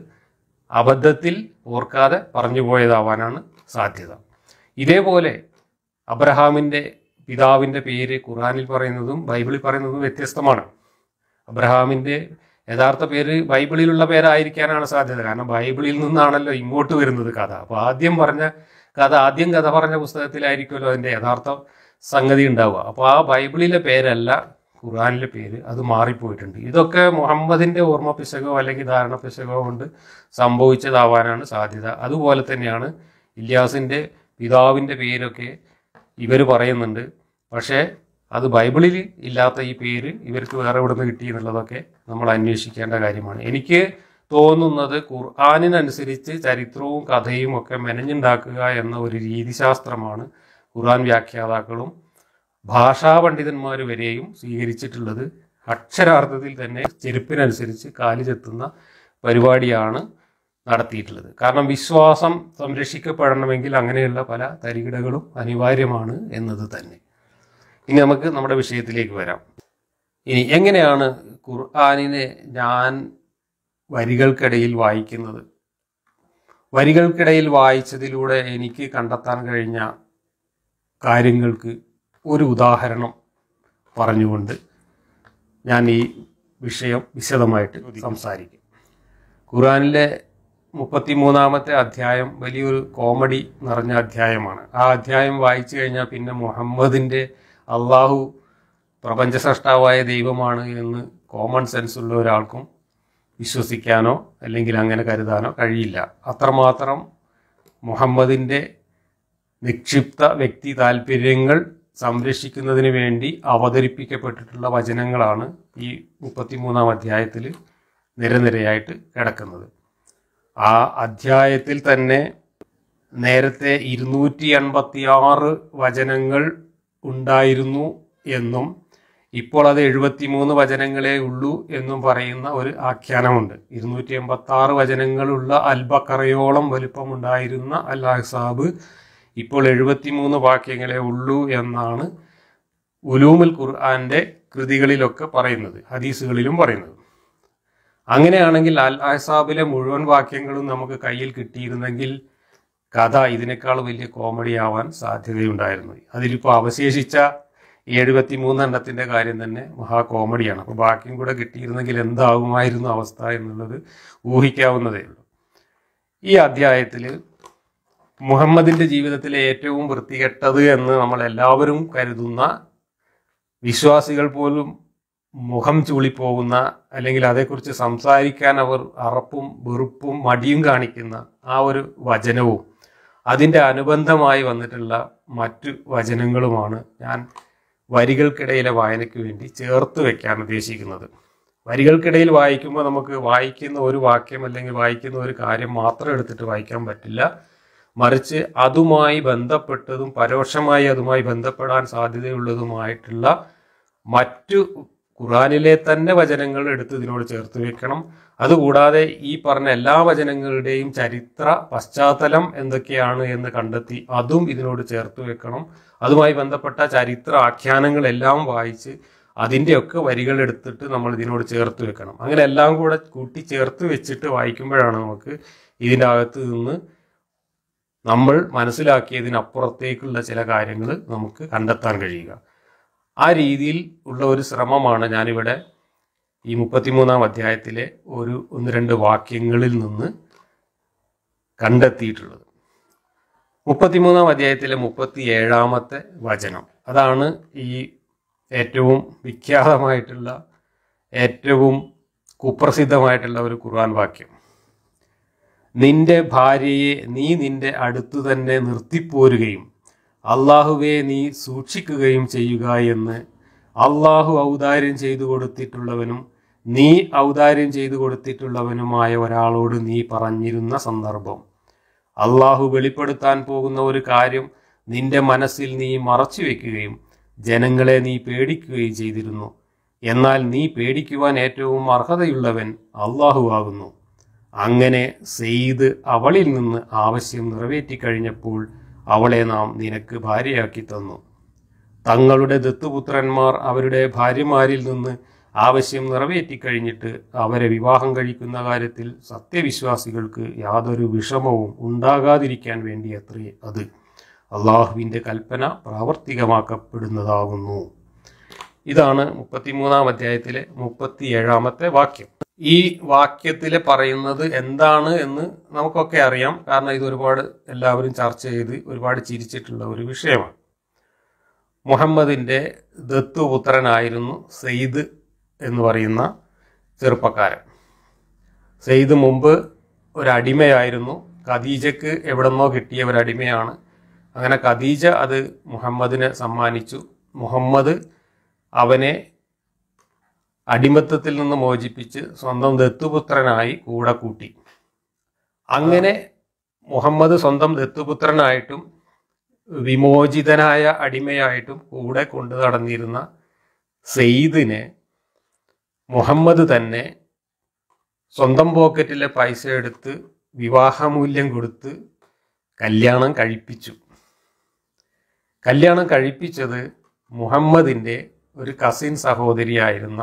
അബദ്ധത്തിൽ ഓർക്കാതെ പറഞ്ഞു പോയതാവാനാണ് സാധ്യത ഇതേപോലെ അബ്രഹാമിൻ്റെ പിതാവിൻ്റെ പേര് ഖുർആനിൽ പറയുന്നതും ബൈബിളിൽ പറയുന്നതും വ്യത്യസ്തമാണ് അബ്രഹാമിൻ്റെ യഥാർത്ഥ പേര് ബൈബിളിലുള്ള പേരായിരിക്കാനാണ് സാധ്യത കാരണം ബൈബിളിൽ നിന്നാണല്ലോ ഇങ്ങോട്ട് വരുന്നത് കഥ അപ്പോൾ ആദ്യം പറഞ്ഞ കഥ ആദ്യം കഥ പറഞ്ഞ പുസ്തകത്തിലായിരിക്കുമല്ലോ അതിൻ്റെ യഥാർത്ഥ സംഗതി ഉണ്ടാവുക അപ്പോൾ ആ ബൈബിളിലെ പേരല്ല ഖുറാനിലെ പേര് അത് മാറിപ്പോയിട്ടുണ്ട് ഇതൊക്കെ മുഹമ്മദിൻ്റെ ഓർമ്മ പിശകോ അല്ലെങ്കിൽ ധാരണ പിശകോ കൊണ്ട് സംഭവിച്ചതാവാനാണ് സാധ്യത അതുപോലെ തന്നെയാണ് ഇല്യാസിൻ്റെ പിതാവിൻ്റെ പേരൊക്കെ ഇവർ പറയുന്നുണ്ട് പക്ഷേ അത് ബൈബിളിൽ ഇല്ലാത്ത ഈ പേര് ഇവർക്ക് വേറെ എവിടെ നിന്ന് കിട്ടി എന്നുള്ളതൊക്കെ നമ്മൾ അന്വേഷിക്കേണ്ട കാര്യമാണ് എനിക്ക് തോന്നുന്നത് ഖുർആാനിനനുസരിച്ച് ചരിത്രവും കഥയും ഒക്കെ മെനഞ്ഞുണ്ടാക്കുക എന്ന ഒരു രീതിശാസ്ത്രമാണ് ഖുർആൻ വ്യാഖ്യാതാക്കളും ഭാഷാ പണ്ഡിതന്മാർ വരെയും സ്വീകരിച്ചിട്ടുള്ളത് അക്ഷരാർത്ഥത്തിൽ തന്നെ ചെരുപ്പിനനുസരിച്ച് കാലി ചെത്തുന്ന പരിപാടിയാണ് നടത്തിയിട്ടുള്ളത് കാരണം വിശ്വാസം സംരക്ഷിക്കപ്പെടണമെങ്കിൽ അങ്ങനെയുള്ള പല തരികിടകളും അനിവാര്യമാണ് എന്നത് തന്നെ ഇനി നമുക്ക് നമ്മുടെ വിഷയത്തിലേക്ക് വരാം ഇനി എങ്ങനെയാണ് ഖുർആാനിനെ ഞാൻ വരികൾക്കിടയിൽ വായിക്കുന്നത് വരികൾക്കിടയിൽ വായിച്ചതിലൂടെ എനിക്ക് കണ്ടെത്താൻ കഴിഞ്ഞ കാര്യങ്ങൾക്ക് ഒരു ഉദാഹരണം പറഞ്ഞുകൊണ്ട് ഞാൻ ഈ വിഷയം വിശദമായിട്ട് സംസാരിക്കും ഖുറാനിലെ മുപ്പത്തിമൂന്നാമത്തെ അധ്യായം വലിയൊരു കോമഡി നിറഞ്ഞ അധ്യായമാണ് ആ അധ്യായം വായിച്ചു കഴിഞ്ഞാൽ പിന്നെ മുഹമ്മദിൻ്റെ അള്ളാഹു പ്രപഞ്ച സൃഷ്ടാവായ ദൈവമാണ് എന്ന് കോമൺ സെൻസ് ഉള്ള ഒരാൾക്കും വിശ്വസിക്കാനോ അല്ലെങ്കിൽ അങ്ങനെ കരുതാനോ കഴിയില്ല അത്രമാത്രം മുഹമ്മദിൻ്റെ നിക്ഷിപ്ത വ്യക്തി താല്പര്യങ്ങൾ സംരക്ഷിക്കുന്നതിന് വേണ്ടി അവതരിപ്പിക്കപ്പെട്ടിട്ടുള്ള വചനങ്ങളാണ് ഈ മുപ്പത്തിമൂന്നാം അധ്യായത്തിൽ നിരനിരയായിട്ട് കിടക്കുന്നത് ആ അധ്യായത്തിൽ തന്നെ നേരത്തെ ഇരുന്നൂറ്റി വചനങ്ങൾ ഉണ്ടായിരുന്നു എന്നും ഇപ്പോൾ അത് മൂന്ന് വചനങ്ങളേ ഉള്ളൂ എന്നും പറയുന്ന ഒരു ആഖ്യാനമുണ്ട് ഇരുന്നൂറ്റി എൺപത്തി ആറ് വചനങ്ങളുള്ള അൽബക്കറയോളം വലുപ്പമുണ്ടായിരുന്ന അൽ സാബ് ഇപ്പോൾ മൂന്ന് വാക്യങ്ങളെ ഉള്ളൂ എന്നാണ് ഉലൂമുൽ ഖുർആാൻ്റെ കൃതികളിലൊക്കെ പറയുന്നത് ഹദീസുകളിലും പറയുന്നത് അങ്ങനെയാണെങ്കിൽ അൽ അഹ്സാബിലെ മുഴുവൻ വാക്യങ്ങളും നമുക്ക് കയ്യിൽ കിട്ടിയിരുന്നെങ്കിൽ കഥ ഇതിനേക്കാൾ വലിയ കോമഡി ആവാൻ സാധ്യതയുണ്ടായിരുന്നു അതിലിപ്പോൾ അവശേഷിച്ച എഴുപത്തി മൂന്നെണ്ണത്തിൻ്റെ കാര്യം തന്നെ മഹാ കോമഡിയാണ് അപ്പോൾ ബാക്കിയും കൂടെ കിട്ടിയിരുന്നെങ്കിൽ എന്താകുമായിരുന്നു അവസ്ഥ എന്നുള്ളത് ഊഹിക്കാവുന്നതേ ഉള്ളൂ ഈ അധ്യായത്തിൽ മുഹമ്മദിൻ്റെ ജീവിതത്തിലെ ഏറ്റവും വൃത്തികെട്ടത് എന്ന് നമ്മൾ എല്ലാവരും കരുതുന്ന വിശ്വാസികൾ പോലും മുഖം ചൂളിപ്പോകുന്ന അല്ലെങ്കിൽ അതേക്കുറിച്ച് സംസാരിക്കാൻ അവർ അറപ്പും വെറുപ്പും മടിയും കാണിക്കുന്ന ആ ഒരു വചനവും അതിൻ്റെ അനുബന്ധമായി വന്നിട്ടുള്ള മറ്റു വചനങ്ങളുമാണ് ഞാൻ വരികൾക്കിടയിലെ വായനയ്ക്ക് വേണ്ടി ചേർത്ത് വെക്കാൻ ഉദ്ദേശിക്കുന്നത് വരികൾക്കിടയിൽ വായിക്കുമ്പോൾ നമുക്ക് വായിക്കുന്ന ഒരു വാക്യം അല്ലെങ്കിൽ വായിക്കുന്ന ഒരു കാര്യം മാത്രം എടുത്തിട്ട് വായിക്കാൻ പറ്റില്ല മറിച്ച് അതുമായി ബന്ധപ്പെട്ടതും പരോക്ഷമായി അതുമായി ബന്ധപ്പെടാൻ സാധ്യതയുള്ളതുമായിട്ടുള്ള മറ്റു ഖുറാനിലെ തന്നെ വചനങ്ങൾ എടുത്ത് ഇതിനോട് ചേർത്ത് വെക്കണം അതുകൂടാതെ ഈ പറഞ്ഞ എല്ലാ വചനങ്ങളുടെയും ചരിത്ര പശ്ചാത്തലം എന്തൊക്കെയാണ് എന്ന് കണ്ടെത്തി അതും ഇതിനോട് ചേർത്ത് വെക്കണം അതുമായി ബന്ധപ്പെട്ട ചരിത്ര ആഖ്യാനങ്ങളെല്ലാം വായിച്ച് അതിൻ്റെയൊക്കെ വരികൾ എടുത്തിട്ട് നമ്മൾ ഇതിനോട് ചേർത്ത് വെക്കണം അങ്ങനെ എല്ലാം കൂടെ കൂട്ടി ചേർത്ത് വെച്ചിട്ട് വായിക്കുമ്പോഴാണ് നമുക്ക് ഇതിൻ്റെ അകത്ത് നിന്ന് നമ്മൾ മനസ്സിലാക്കിയതിനപ്പുറത്തേക്കുള്ള ചില കാര്യങ്ങൾ നമുക്ക് കണ്ടെത്താൻ കഴിയുക ആ രീതിയിൽ ഉള്ള ഒരു ശ്രമമാണ് ഞാനിവിടെ ഈ മുപ്പത്തിമൂന്നാം അധ്യായത്തിലെ ഒരു ഒന്ന് രണ്ട് വാക്യങ്ങളിൽ നിന്ന് കണ്ടെത്തിയിട്ടുള്ളത് മുപ്പത്തിമൂന്നാം അധ്യായത്തിലെ മുപ്പത്തി ഏഴാമത്തെ വചനം അതാണ് ഈ ഏറ്റവും വിഖ്യാതമായിട്ടുള്ള ഏറ്റവും കുപ്രസിദ്ധമായിട്ടുള്ള ഒരു ഖുർആൻ വാക്യം നിന്റെ ഭാര്യയെ നീ നിന്റെ അടുത്തു തന്നെ നിർത്തിപ്പോരുകയും അള്ളാഹുവെ നീ സൂക്ഷിക്കുകയും ചെയ്യുക എന്ന് അള്ളാഹു ഔദാര്യം ചെയ്തു കൊടുത്തിട്ടുള്ളവനും നീ ഔദാര്യം ചെയ്തു കൊടുത്തിട്ടുള്ളവനുമായ ഒരാളോട് നീ പറഞ്ഞിരുന്ന സന്ദർഭം അള്ളാഹു വെളിപ്പെടുത്താൻ പോകുന്ന ഒരു കാര്യം നിന്റെ മനസ്സിൽ നീ മറച്ചു വെക്കുകയും ജനങ്ങളെ നീ പേടിക്കുകയും ചെയ്തിരുന്നു എന്നാൽ നീ പേടിക്കുവാൻ ഏറ്റവും അർഹതയുള്ളവൻ ആകുന്നു അങ്ങനെ സെയ്ദ് അവളിൽ നിന്ന് ആവശ്യം നിറവേറ്റിക്കഴിഞ്ഞപ്പോൾ അവളെ നാം നിനക്ക് ഭാര്യയാക്കി തന്നു തങ്ങളുടെ ദത്തുപുത്രന്മാർ അവരുടെ ഭാര്യമാരിൽ നിന്ന് ആവശ്യം നിറവേറ്റിക്കഴിഞ്ഞിട്ട് അവരെ വിവാഹം കഴിക്കുന്ന കാര്യത്തിൽ സത്യവിശ്വാസികൾക്ക് യാതൊരു വിഷമവും ഉണ്ടാകാതിരിക്കാൻ വേണ്ടിയത്രേ അത് അള്ളാഹുവിൻ്റെ കൽപ്പന പ്രാവർത്തികമാക്കപ്പെടുന്നതാകുന്നു ഇതാണ് മുപ്പത്തിമൂന്നാം അധ്യായത്തിലെ ഏഴാമത്തെ വാക്യം ഈ വാക്യത്തിൽ പറയുന്നത് എന്താണ് എന്ന് നമുക്കൊക്കെ അറിയാം കാരണം ഇത് ഒരുപാട് എല്ലാവരും ചർച്ച ചെയ്ത് ഒരുപാട് ചിരിച്ചിട്ടുള്ള ഒരു വിഷയമാണ് മുഹമ്മദിൻ്റെ ദത്തുപുത്രനായിരുന്നു സെയ്ദ് എന്ന് പറയുന്ന ചെറുപ്പക്കാരൻ സെയ്ദ് മുമ്പ് ഒരടിമയായിരുന്നു ഖദീജയ്ക്ക് എവിടെന്നോ കിട്ടിയ ഒരടിമയാണ് അങ്ങനെ ഖദീജ അത് മുഹമ്മദിനെ സമ്മാനിച്ചു മുഹമ്മദ് അവനെ അടിമത്തത്തിൽ നിന്ന് മോചിപ്പിച്ച് സ്വന്തം ദത്തുപുത്രനായി കൂടെ കൂട്ടി അങ്ങനെ മുഹമ്മദ് സ്വന്തം ദത്തുപുത്രനായിട്ടും വിമോചിതനായ അടിമയായിട്ടും കൂടെ കൊണ്ടു നടന്നിരുന്ന സെയ്ദിനെ മുഹമ്മദ് തന്നെ സ്വന്തം പോക്കറ്റിലെ പൈസ എടുത്ത് വിവാഹമൂല്യം കൊടുത്ത് കല്യാണം കഴിപ്പിച്ചു കല്യാണം കഴിപ്പിച്ചത് മുഹമ്മദിൻ്റെ ഒരു കസിൻ സഹോദരിയായിരുന്ന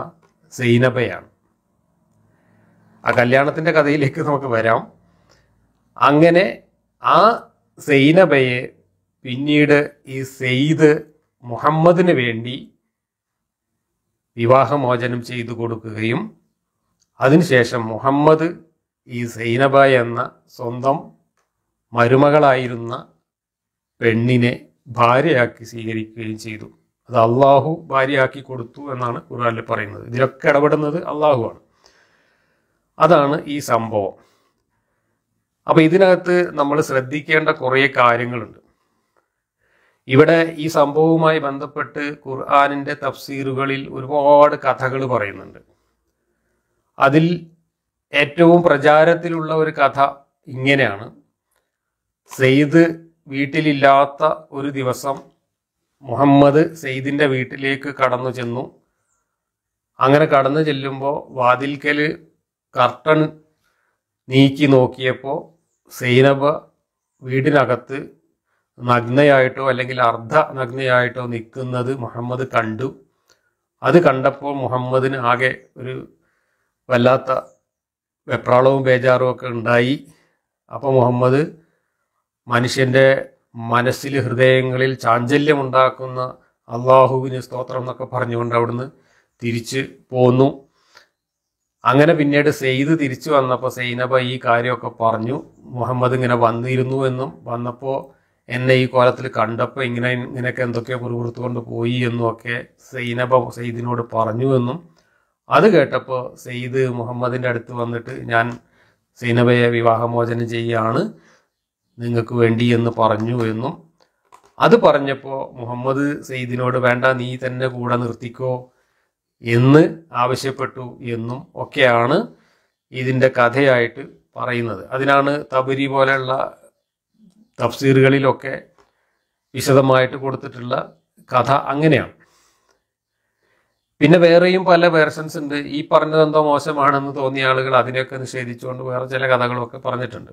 സൈനബയാണ് ആ കല്യാണത്തിൻ്റെ കഥയിലേക്ക് നമുക്ക് വരാം അങ്ങനെ ആ സൈനബയെ പിന്നീട് ഈ സെയ്ദ് മുഹമ്മദിന് വേണ്ടി വിവാഹമോചനം ചെയ്തു കൊടുക്കുകയും അതിനുശേഷം മുഹമ്മദ് ഈ സൈനബ എന്ന സ്വന്തം മരുമകളായിരുന്ന പെണ്ണിനെ ഭാര്യയാക്കി സ്വീകരിക്കുകയും ചെയ്തു അത് അള്ളാഹു ഭാര്യയാക്കി കൊടുത്തു എന്നാണ് ഖുർആാനിൽ പറയുന്നത് ഇതിലൊക്കെ ഇടപെടുന്നത് അള്ളാഹുവാണ് അതാണ് ഈ സംഭവം അപ്പോൾ ഇതിനകത്ത് നമ്മൾ ശ്രദ്ധിക്കേണ്ട കുറേ കാര്യങ്ങളുണ്ട് ഇവിടെ ഈ സംഭവവുമായി ബന്ധപ്പെട്ട് ഖുർആാനിൻ്റെ തഫ്സീറുകളിൽ ഒരുപാട് കഥകൾ പറയുന്നുണ്ട് അതിൽ ഏറ്റവും പ്രചാരത്തിലുള്ള ഒരു കഥ ഇങ്ങനെയാണ് സെയ്ദ് വീട്ടിലില്ലാത്ത ഒരു ദിവസം മുഹമ്മദ് സെയ്ദിൻ്റെ വീട്ടിലേക്ക് കടന്നു ചെന്നു അങ്ങനെ കടന്നു ചെല്ലുമ്പോൾ വാതിൽക്കൽ കർട്ടൺ നീക്കി നോക്കിയപ്പോൾ സൈനബ വീടിനകത്ത് നഗ്നയായിട്ടോ അല്ലെങ്കിൽ അർദ്ധ നഗ്നയായിട്ടോ നിൽക്കുന്നത് മുഹമ്മദ് കണ്ടു അത് കണ്ടപ്പോൾ മുഹമ്മദിന് ആകെ ഒരു വല്ലാത്ത വെപ്രാളവും ബേജാറും ഒക്കെ ഉണ്ടായി അപ്പോൾ മുഹമ്മദ് മനുഷ്യൻ്റെ മനസ്സിൽ ഹൃദയങ്ങളിൽ ചാഞ്ചല്യമുണ്ടാക്കുന്ന അള്ളാഹുവിന് സ്തോത്രം എന്നൊക്കെ പറഞ്ഞുകൊണ്ട് അവിടുന്ന് തിരിച്ച് പോന്നു അങ്ങനെ പിന്നീട് സെയ്ദ് തിരിച്ചു വന്നപ്പോൾ സൈനബ ഈ കാര്യമൊക്കെ പറഞ്ഞു മുഹമ്മദ് ഇങ്ങനെ വന്നിരുന്നു എന്നും വന്നപ്പോൾ എന്നെ ഈ കോലത്തിൽ കണ്ടപ്പോൾ ഇങ്ങനെ ഇങ്ങനെയൊക്കെ എന്തൊക്കെയോ പുറകുറുത്തുകൊണ്ട് പോയി എന്നൊക്കെ സൈനബ സെയ്ദിനോട് പറഞ്ഞു എന്നും അത് കേട്ടപ്പോൾ സെയ്ദ് മുഹമ്മദിൻ്റെ അടുത്ത് വന്നിട്ട് ഞാൻ സൈനബയെ വിവാഹമോചനം ചെയ്യുകയാണ് നിങ്ങൾക്ക് വേണ്ടി എന്ന് പറഞ്ഞു എന്നും അത് പറഞ്ഞപ്പോൾ മുഹമ്മദ് സെയ്ദിനോട് വേണ്ട നീ തന്നെ കൂടെ നിർത്തിക്കോ എന്ന് ആവശ്യപ്പെട്ടു എന്നും ഒക്കെയാണ് ഇതിൻ്റെ കഥയായിട്ട് പറയുന്നത് അതിനാണ് തബരി പോലെയുള്ള തഫ്സീറുകളിലൊക്കെ വിശദമായിട്ട് കൊടുത്തിട്ടുള്ള കഥ അങ്ങനെയാണ് പിന്നെ വേറെയും പല വേർഷൻസ് ഉണ്ട് ഈ പറഞ്ഞതെന്തോ മോശമാണെന്ന് തോന്നിയ ആളുകൾ അതിനെയൊക്കെ നിഷേധിച്ചുകൊണ്ട് വേറെ ചില കഥകളൊക്കെ പറഞ്ഞിട്ടുണ്ട്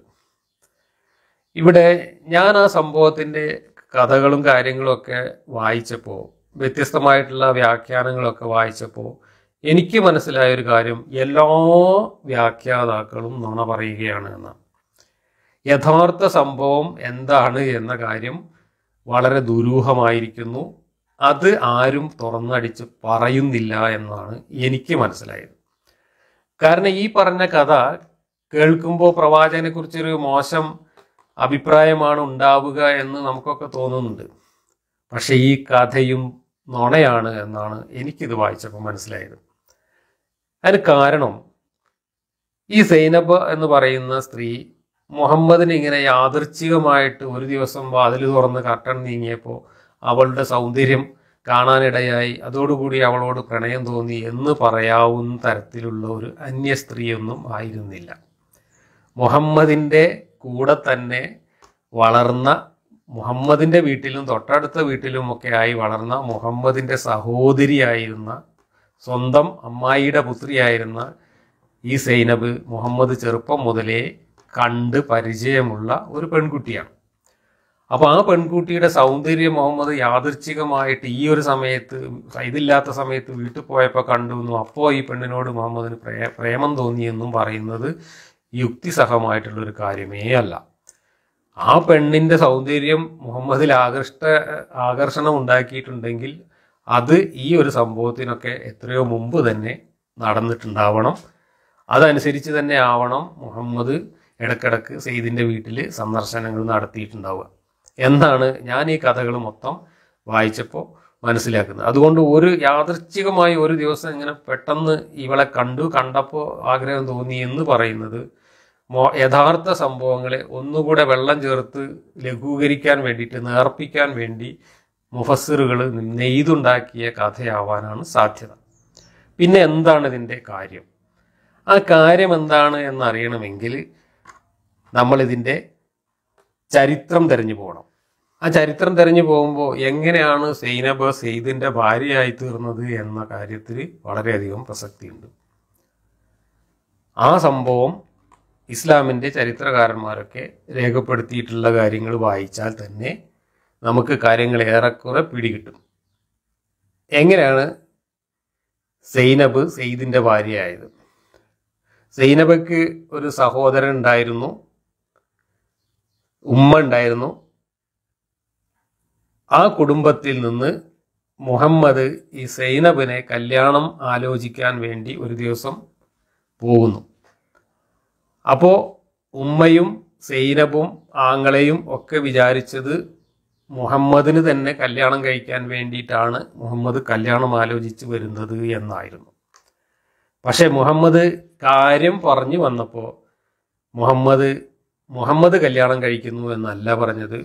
ഇവിടെ ഞാൻ ആ സംഭവത്തിൻ്റെ കഥകളും കാര്യങ്ങളൊക്കെ വായിച്ചപ്പോൾ വ്യത്യസ്തമായിട്ടുള്ള വ്യാഖ്യാനങ്ങളൊക്കെ വായിച്ചപ്പോൾ എനിക്ക് മനസ്സിലായ ഒരു കാര്യം എല്ലാ വ്യാഖ്യാതാക്കളും നുണ പറയുകയാണ് എന്നാണ് യഥാർത്ഥ സംഭവം എന്താണ് എന്ന കാര്യം വളരെ ദുരൂഹമായിരിക്കുന്നു അത് ആരും തുറന്നടിച്ച് പറയുന്നില്ല എന്നാണ് എനിക്ക് മനസ്സിലായത് കാരണം ഈ പറഞ്ഞ കഥ കേൾക്കുമ്പോൾ കുറിച്ചൊരു മോശം അഭിപ്രായമാണ് ഉണ്ടാവുക എന്ന് നമുക്കൊക്കെ തോന്നുന്നുണ്ട് പക്ഷേ ഈ കഥയും നുണയാണ് എന്നാണ് എനിക്കിത് വായിച്ചപ്പോൾ മനസ്സിലായത് അതിന് കാരണം ഈ സൈനബ് എന്ന് പറയുന്ന സ്ത്രീ മുഹമ്മദിന് ഇങ്ങനെ യാദർച്ഛികമായിട്ട് ഒരു ദിവസം വാതിൽ തുറന്ന് കർട്ടൻ നീങ്ങിയപ്പോൾ അവളുടെ സൗന്ദര്യം കാണാനിടയായി അതോടുകൂടി അവളോട് പ്രണയം തോന്നി എന്ന് പറയാവുന്ന തരത്തിലുള്ള ഒരു അന്യ സ്ത്രീയൊന്നും ആയിരുന്നില്ല മുഹമ്മദിൻ്റെ കൂടെ തന്നെ വളർന്ന മുഹമ്മദിൻ്റെ വീട്ടിലും തൊട്ടടുത്ത വീട്ടിലുമൊക്കെ ആയി വളർന്ന മുഹമ്മദിൻ്റെ സഹോദരിയായിരുന്ന സ്വന്തം അമ്മായിയുടെ പുത്രിയായിരുന്ന ഈ സൈനബ് മുഹമ്മദ് ചെറുപ്പം മുതലേ കണ്ട് പരിചയമുള്ള ഒരു പെൺകുട്ടിയാണ് അപ്പോൾ ആ പെൺകുട്ടിയുടെ സൗന്ദര്യം മുഹമ്മദ് യാദർച്ഛികമായിട്ട് ഈ ഒരു സമയത്ത് ഇതില്ലാത്ത സമയത്ത് വീട്ടിൽ പോയപ്പോൾ കണ്ടു എന്നും അപ്പോൾ ഈ പെണ്ണിനോട് മുഹമ്മദിന് പ്രേ പ്രേമം തോന്നിയെന്നും പറയുന്നത് ഒരു കാര്യമേ അല്ല ആ പെണ്ണിൻ്റെ സൗന്ദര്യം മുഹമ്മദിൽ ആകർഷ്ട ആകർഷണം ഉണ്ടാക്കിയിട്ടുണ്ടെങ്കിൽ അത് ഈ ഒരു സംഭവത്തിനൊക്കെ എത്രയോ മുമ്പ് തന്നെ നടന്നിട്ടുണ്ടാവണം അതനുസരിച്ച് തന്നെ ആവണം മുഹമ്മദ് ഇടക്കിടക്ക് സെയ്ദിൻ്റെ വീട്ടിൽ സന്ദർശനങ്ങൾ നടത്തിയിട്ടുണ്ടാവുക എന്നാണ് ഞാൻ ഈ കഥകൾ മൊത്തം വായിച്ചപ്പോൾ മനസ്സിലാക്കുന്നത് അതുകൊണ്ട് ഒരു യാദർച്ഛികമായി ഒരു ദിവസം ഇങ്ങനെ പെട്ടെന്ന് ഇവളെ കണ്ടു കണ്ടപ്പോൾ ആഗ്രഹം തോന്നി എന്ന് പറയുന്നത് യഥാർത്ഥ സംഭവങ്ങളെ ഒന്നുകൂടെ വെള്ളം ചേർത്ത് ലഘൂകരിക്കാൻ വേണ്ടിയിട്ട് നേർപ്പിക്കാൻ വേണ്ടി മുഫസ്സിറുകൾ നെയ്തുണ്ടാക്കിയ കഥയാവാനാണ് സാധ്യത പിന്നെ എന്താണ് ഇതിൻ്റെ കാര്യം ആ കാര്യം എന്താണ് എന്നറിയണമെങ്കിൽ നമ്മളിതിൻ്റെ ചരിത്രം തെരഞ്ഞു പോകണം ആ ചരിത്രം തെരഞ്ഞു പോകുമ്പോൾ എങ്ങനെയാണ് സൈനബ് സെയ്ദിൻ്റെ ഭാര്യയായി തീർന്നത് എന്ന കാര്യത്തിൽ വളരെയധികം പ്രസക്തിയുണ്ട് ആ സംഭവം ഇസ്ലാമിൻ്റെ ചരിത്രകാരന്മാരൊക്കെ രേഖപ്പെടുത്തിയിട്ടുള്ള കാര്യങ്ങൾ വായിച്ചാൽ തന്നെ നമുക്ക് കാര്യങ്ങൾ ഏറെക്കുറെ പിടികിട്ടും എങ്ങനെയാണ് സൈനബ് സെയ്ദിൻ്റെ ഭാര്യയായത് സൈനബയ്ക്ക് ഒരു സഹോദരൻ ഉണ്ടായിരുന്നു ഉമ്മ ഉണ്ടായിരുന്നു ആ കുടുംബത്തിൽ നിന്ന് മുഹമ്മദ് ഈ സൈനബിനെ കല്യാണം ആലോചിക്കാൻ വേണ്ടി ഒരു ദിവസം പോകുന്നു അപ്പോൾ ഉമ്മയും സൈനബും ആങ്ങളെയും ഒക്കെ വിചാരിച്ചത് മുഹമ്മദിന് തന്നെ കല്യാണം കഴിക്കാൻ വേണ്ടിയിട്ടാണ് മുഹമ്മദ് കല്യാണം ആലോചിച്ച് വരുന്നത് എന്നായിരുന്നു പക്ഷേ മുഹമ്മദ് കാര്യം പറഞ്ഞു വന്നപ്പോൾ മുഹമ്മദ് മുഹമ്മദ് കല്യാണം കഴിക്കുന്നു എന്നല്ല പറഞ്ഞത്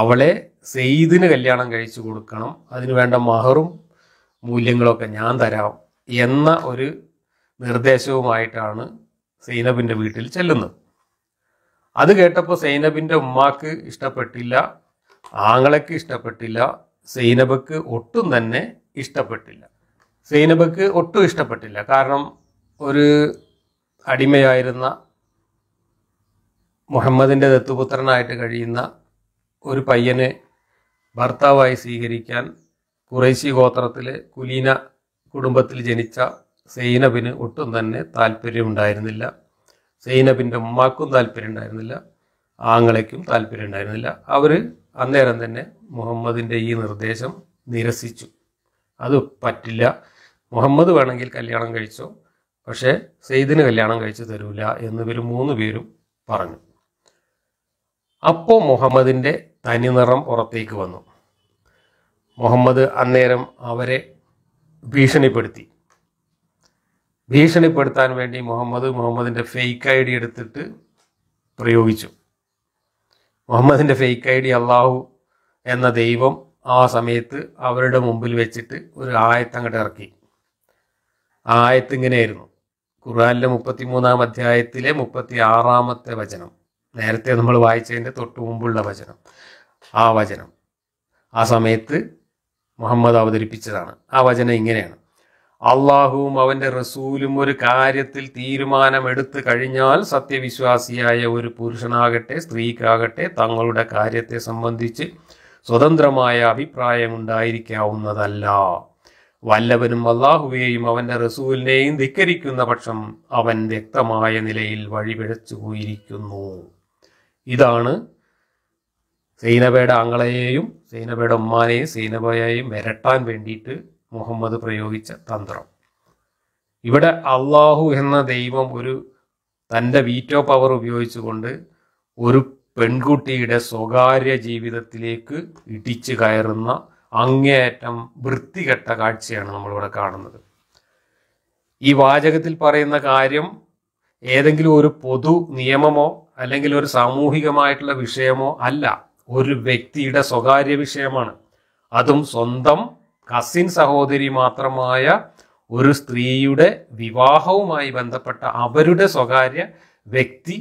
അവളെ സെയ്ദിന് കല്യാണം കഴിച്ചു കൊടുക്കണം അതിനു വേണ്ട മഹറും മൂല്യങ്ങളൊക്കെ ഞാൻ തരാം എന്ന ഒരു നിർദ്ദേശവുമായിട്ടാണ് സൈനബിൻ്റെ വീട്ടിൽ ചെല്ലുന്നത് അത് കേട്ടപ്പോൾ സൈനബിൻ്റെ ഉമ്മാക്ക് ഇഷ്ടപ്പെട്ടില്ല ആങ്ങളയ്ക്ക് ഇഷ്ടപ്പെട്ടില്ല സൈനബക്ക് ഒട്ടും തന്നെ ഇഷ്ടപ്പെട്ടില്ല സൈനബക്ക് ഒട്ടും ഇഷ്ടപ്പെട്ടില്ല കാരണം ഒരു അടിമയായിരുന്ന മുഹമ്മദിൻ്റെ ദത്തുപുത്രനായിട്ട് കഴിയുന്ന ഒരു പയ്യനെ ഭർത്താവായി സ്വീകരിക്കാൻ കുറേശി ഗോത്രത്തിലെ കുലീന കുടുംബത്തിൽ ജനിച്ച സൈനബിന് ഒട്ടും തന്നെ താല്പര്യമുണ്ടായിരുന്നില്ല സൈനബിൻ്റെ ഉമ്മാക്കും താല്പര്യം ഉണ്ടായിരുന്നില്ല ആങ്ങളയ്ക്കും താല്പര്യം ഉണ്ടായിരുന്നില്ല അവർ അന്നേരം തന്നെ മുഹമ്മദിൻ്റെ ഈ നിർദ്ദേശം നിരസിച്ചു അത് പറ്റില്ല മുഹമ്മദ് വേണമെങ്കിൽ കല്യാണം കഴിച്ചോ പക്ഷേ സെയ്ദിന് കല്യാണം കഴിച്ചു തരൂല എന്നിവർ മൂന്ന് പേരും പറഞ്ഞു അപ്പോൾ മുഹമ്മദിൻ്റെ തനിനിറം പുറത്തേക്ക് വന്നു മുഹമ്മദ് അന്നേരം അവരെ ഭീഷണിപ്പെടുത്തി ഭീഷണിപ്പെടുത്താൻ വേണ്ടി മുഹമ്മദ് മുഹമ്മദിൻ്റെ ഫേക്ക് ഐ ഡി എടുത്തിട്ട് പ്രയോഗിച്ചു മുഹമ്മദിൻ്റെ ഫേക്ക് ഐ ഡി അള്ളാഹു എന്ന ദൈവം ആ സമയത്ത് അവരുടെ മുമ്പിൽ വെച്ചിട്ട് ഒരു ആയത്ത് അങ്ങോട്ട് ഇറക്കി ആ ആയത്ത് ഇങ്ങനെയായിരുന്നു ഖുറാനിലെ മുപ്പത്തി മൂന്നാം അധ്യായത്തിലെ മുപ്പത്തി ആറാമത്തെ വചനം നേരത്തെ നമ്മൾ വായിച്ചതിൻ്റെ തൊട്ട് മുമ്പുള്ള വചനം ആ വചനം ആ സമയത്ത് മുഹമ്മദ് അവതരിപ്പിച്ചതാണ് ആ വചനം ഇങ്ങനെയാണ് അള്ളാഹുവും അവന്റെ റസൂലും ഒരു കാര്യത്തിൽ തീരുമാനമെടുത്തു കഴിഞ്ഞാൽ സത്യവിശ്വാസിയായ ഒരു പുരുഷനാകട്ടെ സ്ത്രീക്കാകട്ടെ തങ്ങളുടെ കാര്യത്തെ സംബന്ധിച്ച് സ്വതന്ത്രമായ അഭിപ്രായം ഉണ്ടായിരിക്കാവുന്നതല്ല വല്ലവനും അള്ളാഹുവേയും അവന്റെ റസൂലിനെയും ധിക്കരിക്കുന്ന പക്ഷം അവൻ വ്യക്തമായ നിലയിൽ വഴിപിഴച്ചു പോയിരിക്കുന്നു ഇതാണ് സൈനബയുടെ ആങ്ങളയെയും സൈനബയുടെ ഉമ്മാനെയും സൈനബയെയും വരട്ടാൻ വേണ്ടിയിട്ട് മുഹമ്മദ് പ്രയോഗിച്ച തന്ത്രം ഇവിടെ അള്ളാഹു എന്ന ദൈവം ഒരു തൻ്റെ വീറ്റോ പവർ ഉപയോഗിച്ചുകൊണ്ട് ഒരു പെൺകുട്ടിയുടെ സ്വകാര്യ ജീവിതത്തിലേക്ക് ഇടിച്ചു കയറുന്ന അങ്ങേയറ്റം വൃത്തികെട്ട കാഴ്ചയാണ് നമ്മളിവിടെ കാണുന്നത് ഈ വാചകത്തിൽ പറയുന്ന കാര്യം ഏതെങ്കിലും ഒരു പൊതു നിയമമോ അല്ലെങ്കിൽ ഒരു സാമൂഹികമായിട്ടുള്ള വിഷയമോ അല്ല ഒരു വ്യക്തിയുടെ സ്വകാര്യ വിഷയമാണ് അതും സ്വന്തം കസിൻ സഹോദരി മാത്രമായ ഒരു സ്ത്രീയുടെ വിവാഹവുമായി ബന്ധപ്പെട്ട അവരുടെ സ്വകാര്യ വ്യക്തി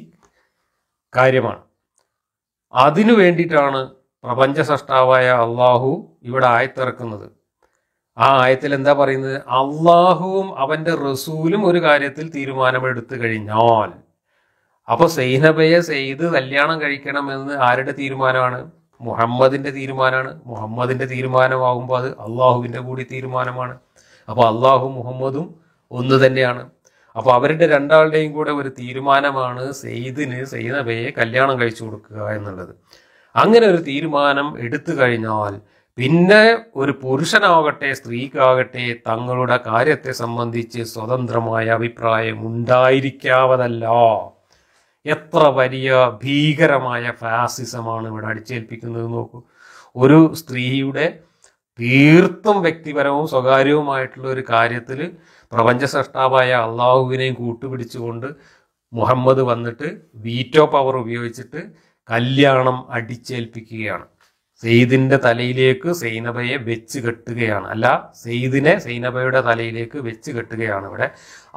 കാര്യമാണ് അതിനു വേണ്ടിയിട്ടാണ് പ്രപഞ്ച സൃഷ്ടാവായ അള്ളാഹു ഇവിടെ ആയത്തിറക്കുന്നത് ആ ആയത്തിൽ എന്താ പറയുന്നത് അള്ളാഹുവും അവന്റെ റസൂലും ഒരു കാര്യത്തിൽ തീരുമാനമെടുത്തു കഴിഞ്ഞാൽ അപ്പൊ സൈനബയെ സെയ്ത് കല്യാണം കഴിക്കണമെന്ന് ആരുടെ തീരുമാനമാണ് മുഹമ്മദിന്റെ തീരുമാനമാണ് മുഹമ്മദിന്റെ തീരുമാനമാകുമ്പോൾ അത് അള്ളാഹുവിന്റെ കൂടി തീരുമാനമാണ് അപ്പോൾ അള്ളാഹു മുഹമ്മദും ഒന്ന് തന്നെയാണ് അപ്പോൾ അവരുടെ രണ്ടാളുടെയും കൂടെ ഒരു തീരുമാനമാണ് സെയ്ദിന് സെയ്നബയെ കല്യാണം കഴിച്ചു കൊടുക്കുക എന്നുള്ളത് അങ്ങനെ ഒരു തീരുമാനം എടുത്തു കഴിഞ്ഞാൽ പിന്നെ ഒരു പുരുഷനാകട്ടെ സ്ത്രീക്കാകട്ടെ തങ്ങളുടെ കാര്യത്തെ സംബന്ധിച്ച് സ്വതന്ത്രമായ അഭിപ്രായം ഉണ്ടായിരിക്കാവതല്ല എത്ര വലിയ ഭീകരമായ ഫാസിസമാണ് ഇവിടെ അടിച്ചേൽപ്പിക്കുന്നത് നോക്കൂ ഒരു സ്ത്രീയുടെ തീർത്തും വ്യക്തിപരവും സ്വകാര്യവുമായിട്ടുള്ള ഒരു കാര്യത്തിൽ പ്രപഞ്ച സൃഷ്ടാവായ അള്ളാഹുവിനെയും കൂട്ടുപിടിച്ചുകൊണ്ട് മുഹമ്മദ് വന്നിട്ട് വീറ്റോ പവർ ഉപയോഗിച്ചിട്ട് കല്യാണം അടിച്ചേൽപ്പിക്കുകയാണ് സെയ്ദിൻ്റെ തലയിലേക്ക് സൈനബയെ വെച്ച് കെട്ടുകയാണ് അല്ല സെയ്ദിനെ സൈനബയുടെ തലയിലേക്ക് വെച്ച് കെട്ടുകയാണ് ഇവിടെ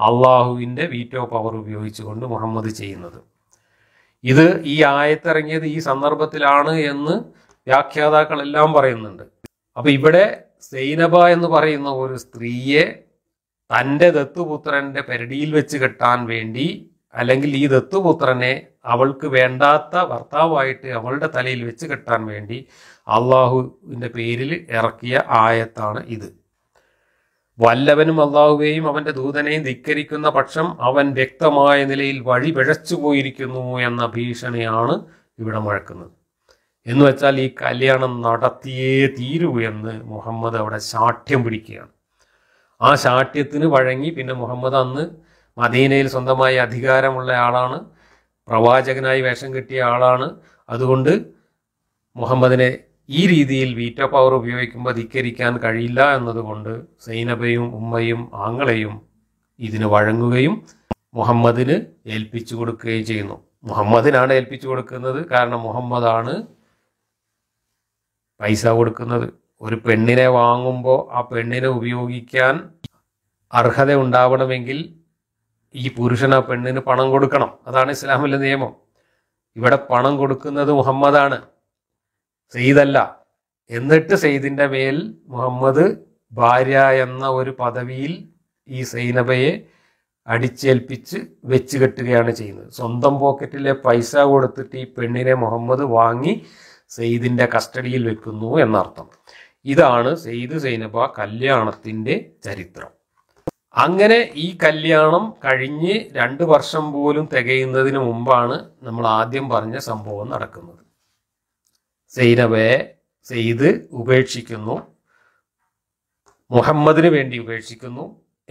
അള്ളാഹുവിൻ്റെ വീറ്റോ പവർ ഉപയോഗിച്ചുകൊണ്ട് മുഹമ്മദ് ചെയ്യുന്നത് ഇത് ഈ ആയത്തിറങ്ങിയത് ഈ സന്ദർഭത്തിലാണ് എന്ന് വ്യാഖ്യാതാക്കളെല്ലാം പറയുന്നുണ്ട് അപ്പൊ ഇവിടെ സൈനബ എന്ന് പറയുന്ന ഒരു സ്ത്രീയെ തൻ്റെ ദത്തുപുത്രന്റെ പെരടിയിൽ വെച്ച് കെട്ടാൻ വേണ്ടി അല്ലെങ്കിൽ ഈ ദത്തുപുത്രനെ അവൾക്ക് വേണ്ടാത്ത ഭർത്താവായിട്ട് അവളുടെ തലയിൽ വെച്ച് കെട്ടാൻ വേണ്ടി അള്ളാഹുവിൻ്റെ പേരിൽ ഇറക്കിയ ആയത്താണ് ഇത് വല്ലവനും അള്ളാഹുവേയും അവന്റെ ദൂതനെയും ധിക്കരിക്കുന്ന പക്ഷം അവൻ വ്യക്തമായ നിലയിൽ വഴി പിഴച്ചു പോയിരിക്കുന്നു എന്ന ഭീഷണിയാണ് ഇവിടെ മുഴക്കുന്നത് എന്ന് വെച്ചാൽ ഈ കല്യാണം നടത്തിയേ തീരൂ എന്ന് മുഹമ്മദ് അവിടെ ശാഠ്യം പിടിക്കുകയാണ് ആ ശാഠ്യത്തിന് വഴങ്ങി പിന്നെ മുഹമ്മദ് അന്ന് മദീനയിൽ സ്വന്തമായി അധികാരമുള്ള ആളാണ് പ്രവാചകനായി വേഷം കെട്ടിയ ആളാണ് അതുകൊണ്ട് മുഹമ്മദിനെ ഈ രീതിയിൽ വീറ്റോ പവർ ഉപയോഗിക്കുമ്പോൾ ധിക്കരിക്കാൻ കഴിയില്ല എന്നതുകൊണ്ട് സൈനബയും ഉമ്മയും ആങ്ങളെയും ഇതിന് വഴങ്ങുകയും മുഹമ്മദിന് ഏൽപ്പിച്ചു കൊടുക്കുകയും ചെയ്യുന്നു മുഹമ്മദിനാണ് ഏൽപ്പിച്ചു കൊടുക്കുന്നത് കാരണം മുഹമ്മദാണ് പൈസ കൊടുക്കുന്നത് ഒരു പെണ്ണിനെ വാങ്ങുമ്പോൾ ആ പെണ്ണിനെ ഉപയോഗിക്കാൻ അർഹത ഉണ്ടാവണമെങ്കിൽ ഈ പുരുഷൻ ആ പെണ്ണിന് പണം കൊടുക്കണം അതാണ് ഇസ്ലാമിലെ നിയമം ഇവിടെ പണം കൊടുക്കുന്നത് മുഹമ്മദാണ് സെയ്ദല്ല എന്നിട്ട് സെയ്ദിന്റെ മേൽ മുഹമ്മദ് ഭാര്യ എന്ന ഒരു പദവിയിൽ ഈ സൈനബയെ അടിച്ചേൽപ്പിച്ച് വെച്ച് കെട്ടുകയാണ് ചെയ്യുന്നത് സ്വന്തം പോക്കറ്റിലെ പൈസ കൊടുത്തിട്ട് ഈ പെണ്ണിനെ മുഹമ്മദ് വാങ്ങി സെയ്ദിന്റെ കസ്റ്റഡിയിൽ വെക്കുന്നു എന്നർത്ഥം ഇതാണ് സെയ്ദ് സൈനബ കല്യാണത്തിന്റെ ചരിത്രം അങ്ങനെ ഈ കല്യാണം കഴിഞ്ഞ് രണ്ട് വർഷം പോലും തികയുന്നതിന് മുമ്പാണ് നമ്മൾ ആദ്യം പറഞ്ഞ സംഭവം നടക്കുന്നത് സെയ്നബയെ സെയ്ദ് ഉപേക്ഷിക്കുന്നു മുഹമ്മദിന് വേണ്ടി ഉപേക്ഷിക്കുന്നു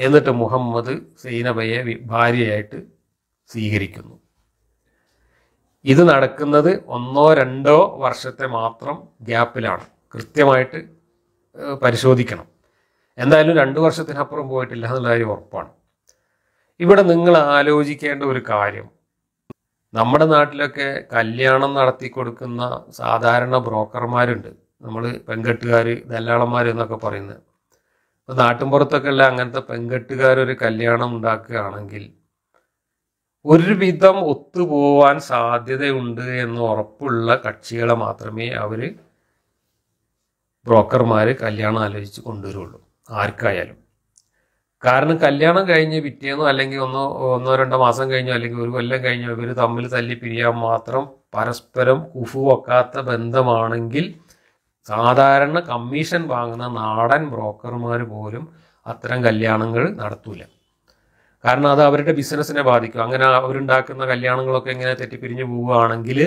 എന്നിട്ട് മുഹമ്മദ് സൈനബയെ ഭാര്യയായിട്ട് സ്വീകരിക്കുന്നു ഇത് നടക്കുന്നത് ഒന്നോ രണ്ടോ വർഷത്തെ മാത്രം ഗ്യാപ്പിലാണ് കൃത്യമായിട്ട് പരിശോധിക്കണം എന്തായാലും രണ്ട് വർഷത്തിനപ്പുറം പോയിട്ടില്ല എന്നുള്ള കാര്യം ഉറപ്പാണ് ഇവിടെ നിങ്ങൾ ആലോചിക്കേണ്ട ഒരു കാര്യം നമ്മുടെ നാട്ടിലൊക്കെ കല്യാണം നടത്തി കൊടുക്കുന്ന സാധാരണ ബ്രോക്കർമാരുണ്ട് നമ്മൾ പെങ്കെട്ടുകാർ ദല്ലാളന്മാർ എന്നൊക്കെ പറയുന്നത് ഇപ്പോൾ നാട്ടിൻപുറത്തൊക്കെ ഉള്ള അങ്ങനത്തെ പെങ്കെട്ടുകാരൊരു കല്യാണം ഉണ്ടാക്കുകയാണെങ്കിൽ ഒരുവിധം ഒത്തുപോവാൻ സാധ്യതയുണ്ട് എന്ന് ഉറപ്പുള്ള കക്ഷികളെ മാത്രമേ അവർ ബ്രോക്കർമാർ കല്യാണം ആലോചിച്ച് കൊണ്ടുവരുള്ളൂ ആർക്കായാലും കാരണം കല്യാണം കഴിഞ്ഞ് പിറ്റേന്നോ അല്ലെങ്കിൽ ഒന്നോ ഒന്നോ രണ്ടോ മാസം കഴിഞ്ഞോ അല്ലെങ്കിൽ ഒരു കൊല്ലം കഴിഞ്ഞോ ഇവർ തമ്മിൽ തല്ലി പിരിയാൻ മാത്രം പരസ്പരം വെക്കാത്ത ബന്ധമാണെങ്കിൽ സാധാരണ കമ്മീഷൻ വാങ്ങുന്ന നാടൻ ബ്രോക്കർമാർ പോലും അത്തരം കല്യാണങ്ങൾ നടത്തൂല കാരണം അത് അവരുടെ ബിസിനസ്സിനെ ബാധിക്കും അങ്ങനെ അവരുണ്ടാക്കുന്ന കല്യാണങ്ങളൊക്കെ ഇങ്ങനെ തെറ്റിപ്പിരിഞ്ഞ് പോവുകയാണെങ്കിൽ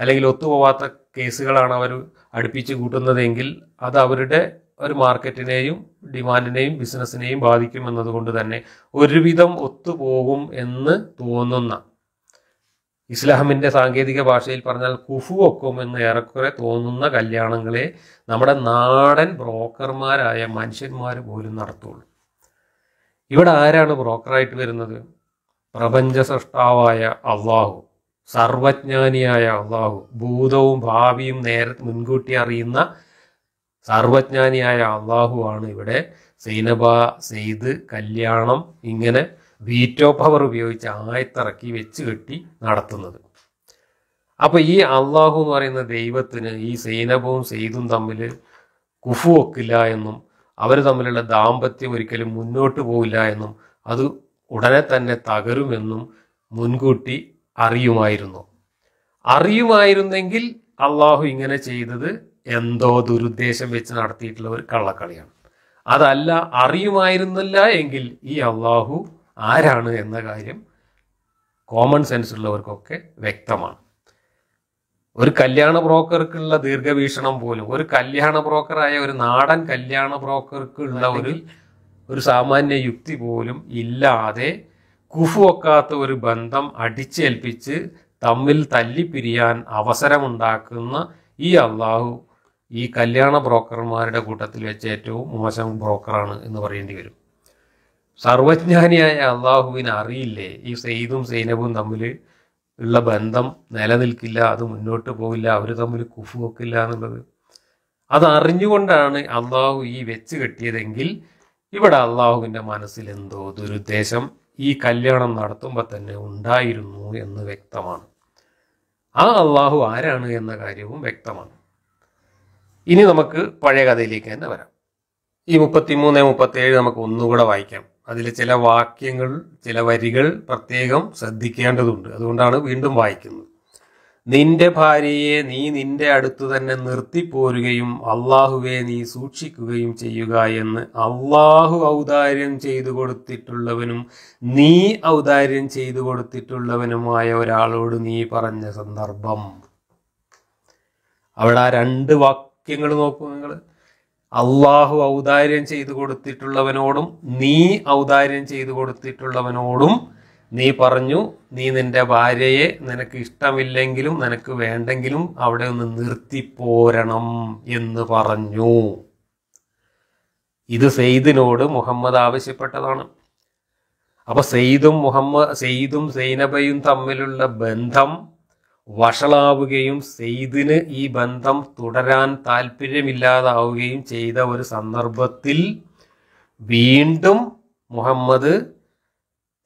അല്ലെങ്കിൽ ഒത്തുപോവാത്ത കേസുകളാണ് അവർ അടുപ്പിച്ച് കൂട്ടുന്നതെങ്കിൽ അത് അവരുടെ ഒരു മാർക്കറ്റിനെയും ഡിമാൻഡിനെയും ബിസിനസ്സിനെയും ബാധിക്കും എന്നതുകൊണ്ട് തന്നെ ഒരുവിധം ഒത്തുപോകും എന്ന് തോന്നുന്ന ഇസ്ലാമിൻ്റെ സാങ്കേതിക ഭാഷയിൽ പറഞ്ഞാൽ കുഫു ഒക്കും എന്ന് ഏറെക്കുറെ തോന്നുന്ന കല്യാണങ്ങളെ നമ്മുടെ നാടൻ ബ്രോക്കർമാരായ മനുഷ്യന്മാർ പോലും നടത്തുള്ളൂ ഇവിടെ ആരാണ് ബ്രോക്കറായിട്ട് വരുന്നത് പ്രപഞ്ച സൃഷ്ടാവായ അള്ളാഹു സർവജ്ഞാനിയായ അള്ളാഹു ഭൂതവും ഭാവിയും നേരെ മുൻകൂട്ടി അറിയുന്ന സർവജ്ഞാനിയായ ആണ് ഇവിടെ സൈനബ സെയ്ദ് കല്യാണം ഇങ്ങനെ വീറ്റോ പവർ ഉപയോഗിച്ച് ആയത്തിറക്കി വെച്ച് കെട്ടി നടത്തുന്നത് അപ്പോൾ ഈ അള്ളാഹു എന്ന് പറയുന്ന ദൈവത്തിന് ഈ സൈനബവും സെയ്ദും തമ്മിൽ കുഫു ഒക്കില്ല എന്നും അവർ തമ്മിലുള്ള ദാമ്പത്യം ഒരിക്കലും മുന്നോട്ട് പോവില്ല എന്നും അത് ഉടനെ തന്നെ തകരുമെന്നും മുൻകൂട്ടി അറിയുമായിരുന്നു അറിയുമായിരുന്നെങ്കിൽ അള്ളാഹു ഇങ്ങനെ ചെയ്തത് എന്തോ ദുരുദ്ദേശം വെച്ച് നടത്തിയിട്ടുള്ള ഒരു കള്ളക്കളിയാണ് അതല്ല അറിയുമായിരുന്നില്ല എങ്കിൽ ഈ അള്ളാഹു ആരാണ് എന്ന കാര്യം കോമൺ സെൻസ് ഉള്ളവർക്കൊക്കെ വ്യക്തമാണ് ഒരു കല്യാണ ബ്രോക്കർക്കുള്ള ദീർഘവീക്ഷണം പോലും ഒരു കല്യാണ ബ്രോക്കറായ ഒരു നാടൻ കല്യാണ ബ്രോക്കർക്കുള്ള ഒരു ഒരു സാമാന്യ യുക്തി പോലും ഇല്ലാതെ കുഫുവൊക്കാത്ത ഒരു ബന്ധം അടിച്ചേൽപ്പിച്ച് തമ്മിൽ തല്ലിപ്പിരിയാൻ അവസരമുണ്ടാക്കുന്ന ഈ അള്ളാഹു ഈ കല്യാണ ബ്രോക്കർമാരുടെ കൂട്ടത്തിൽ വെച്ച് ഏറ്റവും മോശം ബ്രോക്കറാണ് എന്ന് പറയേണ്ടി വരും സർവജ്ഞാനിയായ അള്ളാഹുവിന് അറിയില്ലേ ഈ സെയ്ദും സൈനബും തമ്മിൽ ഉള്ള ബന്ധം നിലനിൽക്കില്ല അത് മുന്നോട്ട് പോകില്ല അവർ തമ്മിൽ കുഫു വെക്കില്ല എന്നുള്ളത് അത് അറിഞ്ഞുകൊണ്ടാണ് അള്ളാഹു ഈ വെച്ച് കെട്ടിയതെങ്കിൽ ഇവിടെ അള്ളാഹുവിൻ്റെ മനസ്സിൽ എന്തോ ദുരുദ്ദേശം ഈ കല്യാണം നടത്തുമ്പോൾ തന്നെ ഉണ്ടായിരുന്നു എന്ന് വ്യക്തമാണ് ആ അള്ളാഹു ആരാണ് എന്ന കാര്യവും വ്യക്തമാണ് ഇനി നമുക്ക് പഴയ കഥയിലേക്ക് തന്നെ വരാം ഈ മുപ്പത്തിമൂന്ന് മുപ്പത്തേഴ് നമുക്ക് ഒന്നുകൂടെ വായിക്കാം അതിൽ ചില വാക്യങ്ങൾ ചില വരികൾ പ്രത്യേകം ശ്രദ്ധിക്കേണ്ടതുണ്ട് അതുകൊണ്ടാണ് വീണ്ടും വായിക്കുന്നത് നിന്റെ ഭാര്യയെ നീ നിന്റെ അടുത്തു തന്നെ നിർത്തിപ്പോരുകയും അള്ളാഹുവെ നീ സൂക്ഷിക്കുകയും ചെയ്യുക എന്ന് അള്ളാഹു ഔദാര്യം ചെയ്തു കൊടുത്തിട്ടുള്ളവനും നീ ഔദാര്യം ചെയ്തു കൊടുത്തിട്ടുള്ളവനുമായ ഒരാളോട് നീ പറഞ്ഞ സന്ദർഭം അവിടെ ആ രണ്ട് വാക്ക് വാക്യങ്ങൾ നോക്കൂ നിങ്ങൾ അള്ളാഹു ഔദാര്യം ചെയ്തു കൊടുത്തിട്ടുള്ളവനോടും നീ ഔദാര്യം ചെയ്തു കൊടുത്തിട്ടുള്ളവനോടും നീ പറഞ്ഞു നീ നിന്റെ ഭാര്യയെ നിനക്ക് ഇഷ്ടമില്ലെങ്കിലും നിനക്ക് വേണ്ടെങ്കിലും അവിടെ ഒന്ന് നിർത്തിപ്പോരണം എന്ന് പറഞ്ഞു ഇത് സെയ്ദിനോട് മുഹമ്മദ് ആവശ്യപ്പെട്ടതാണ് അപ്പൊ സെയ്ദും മുഹമ്മദ് സെയ്ദും സൈനബയും തമ്മിലുള്ള ബന്ധം വഷളാവുകയും സെയ്ദിന് ഈ ബന്ധം തുടരാൻ താല്പര്യമില്ലാതാവുകയും ചെയ്ത ഒരു സന്ദർഭത്തിൽ വീണ്ടും മുഹമ്മദ്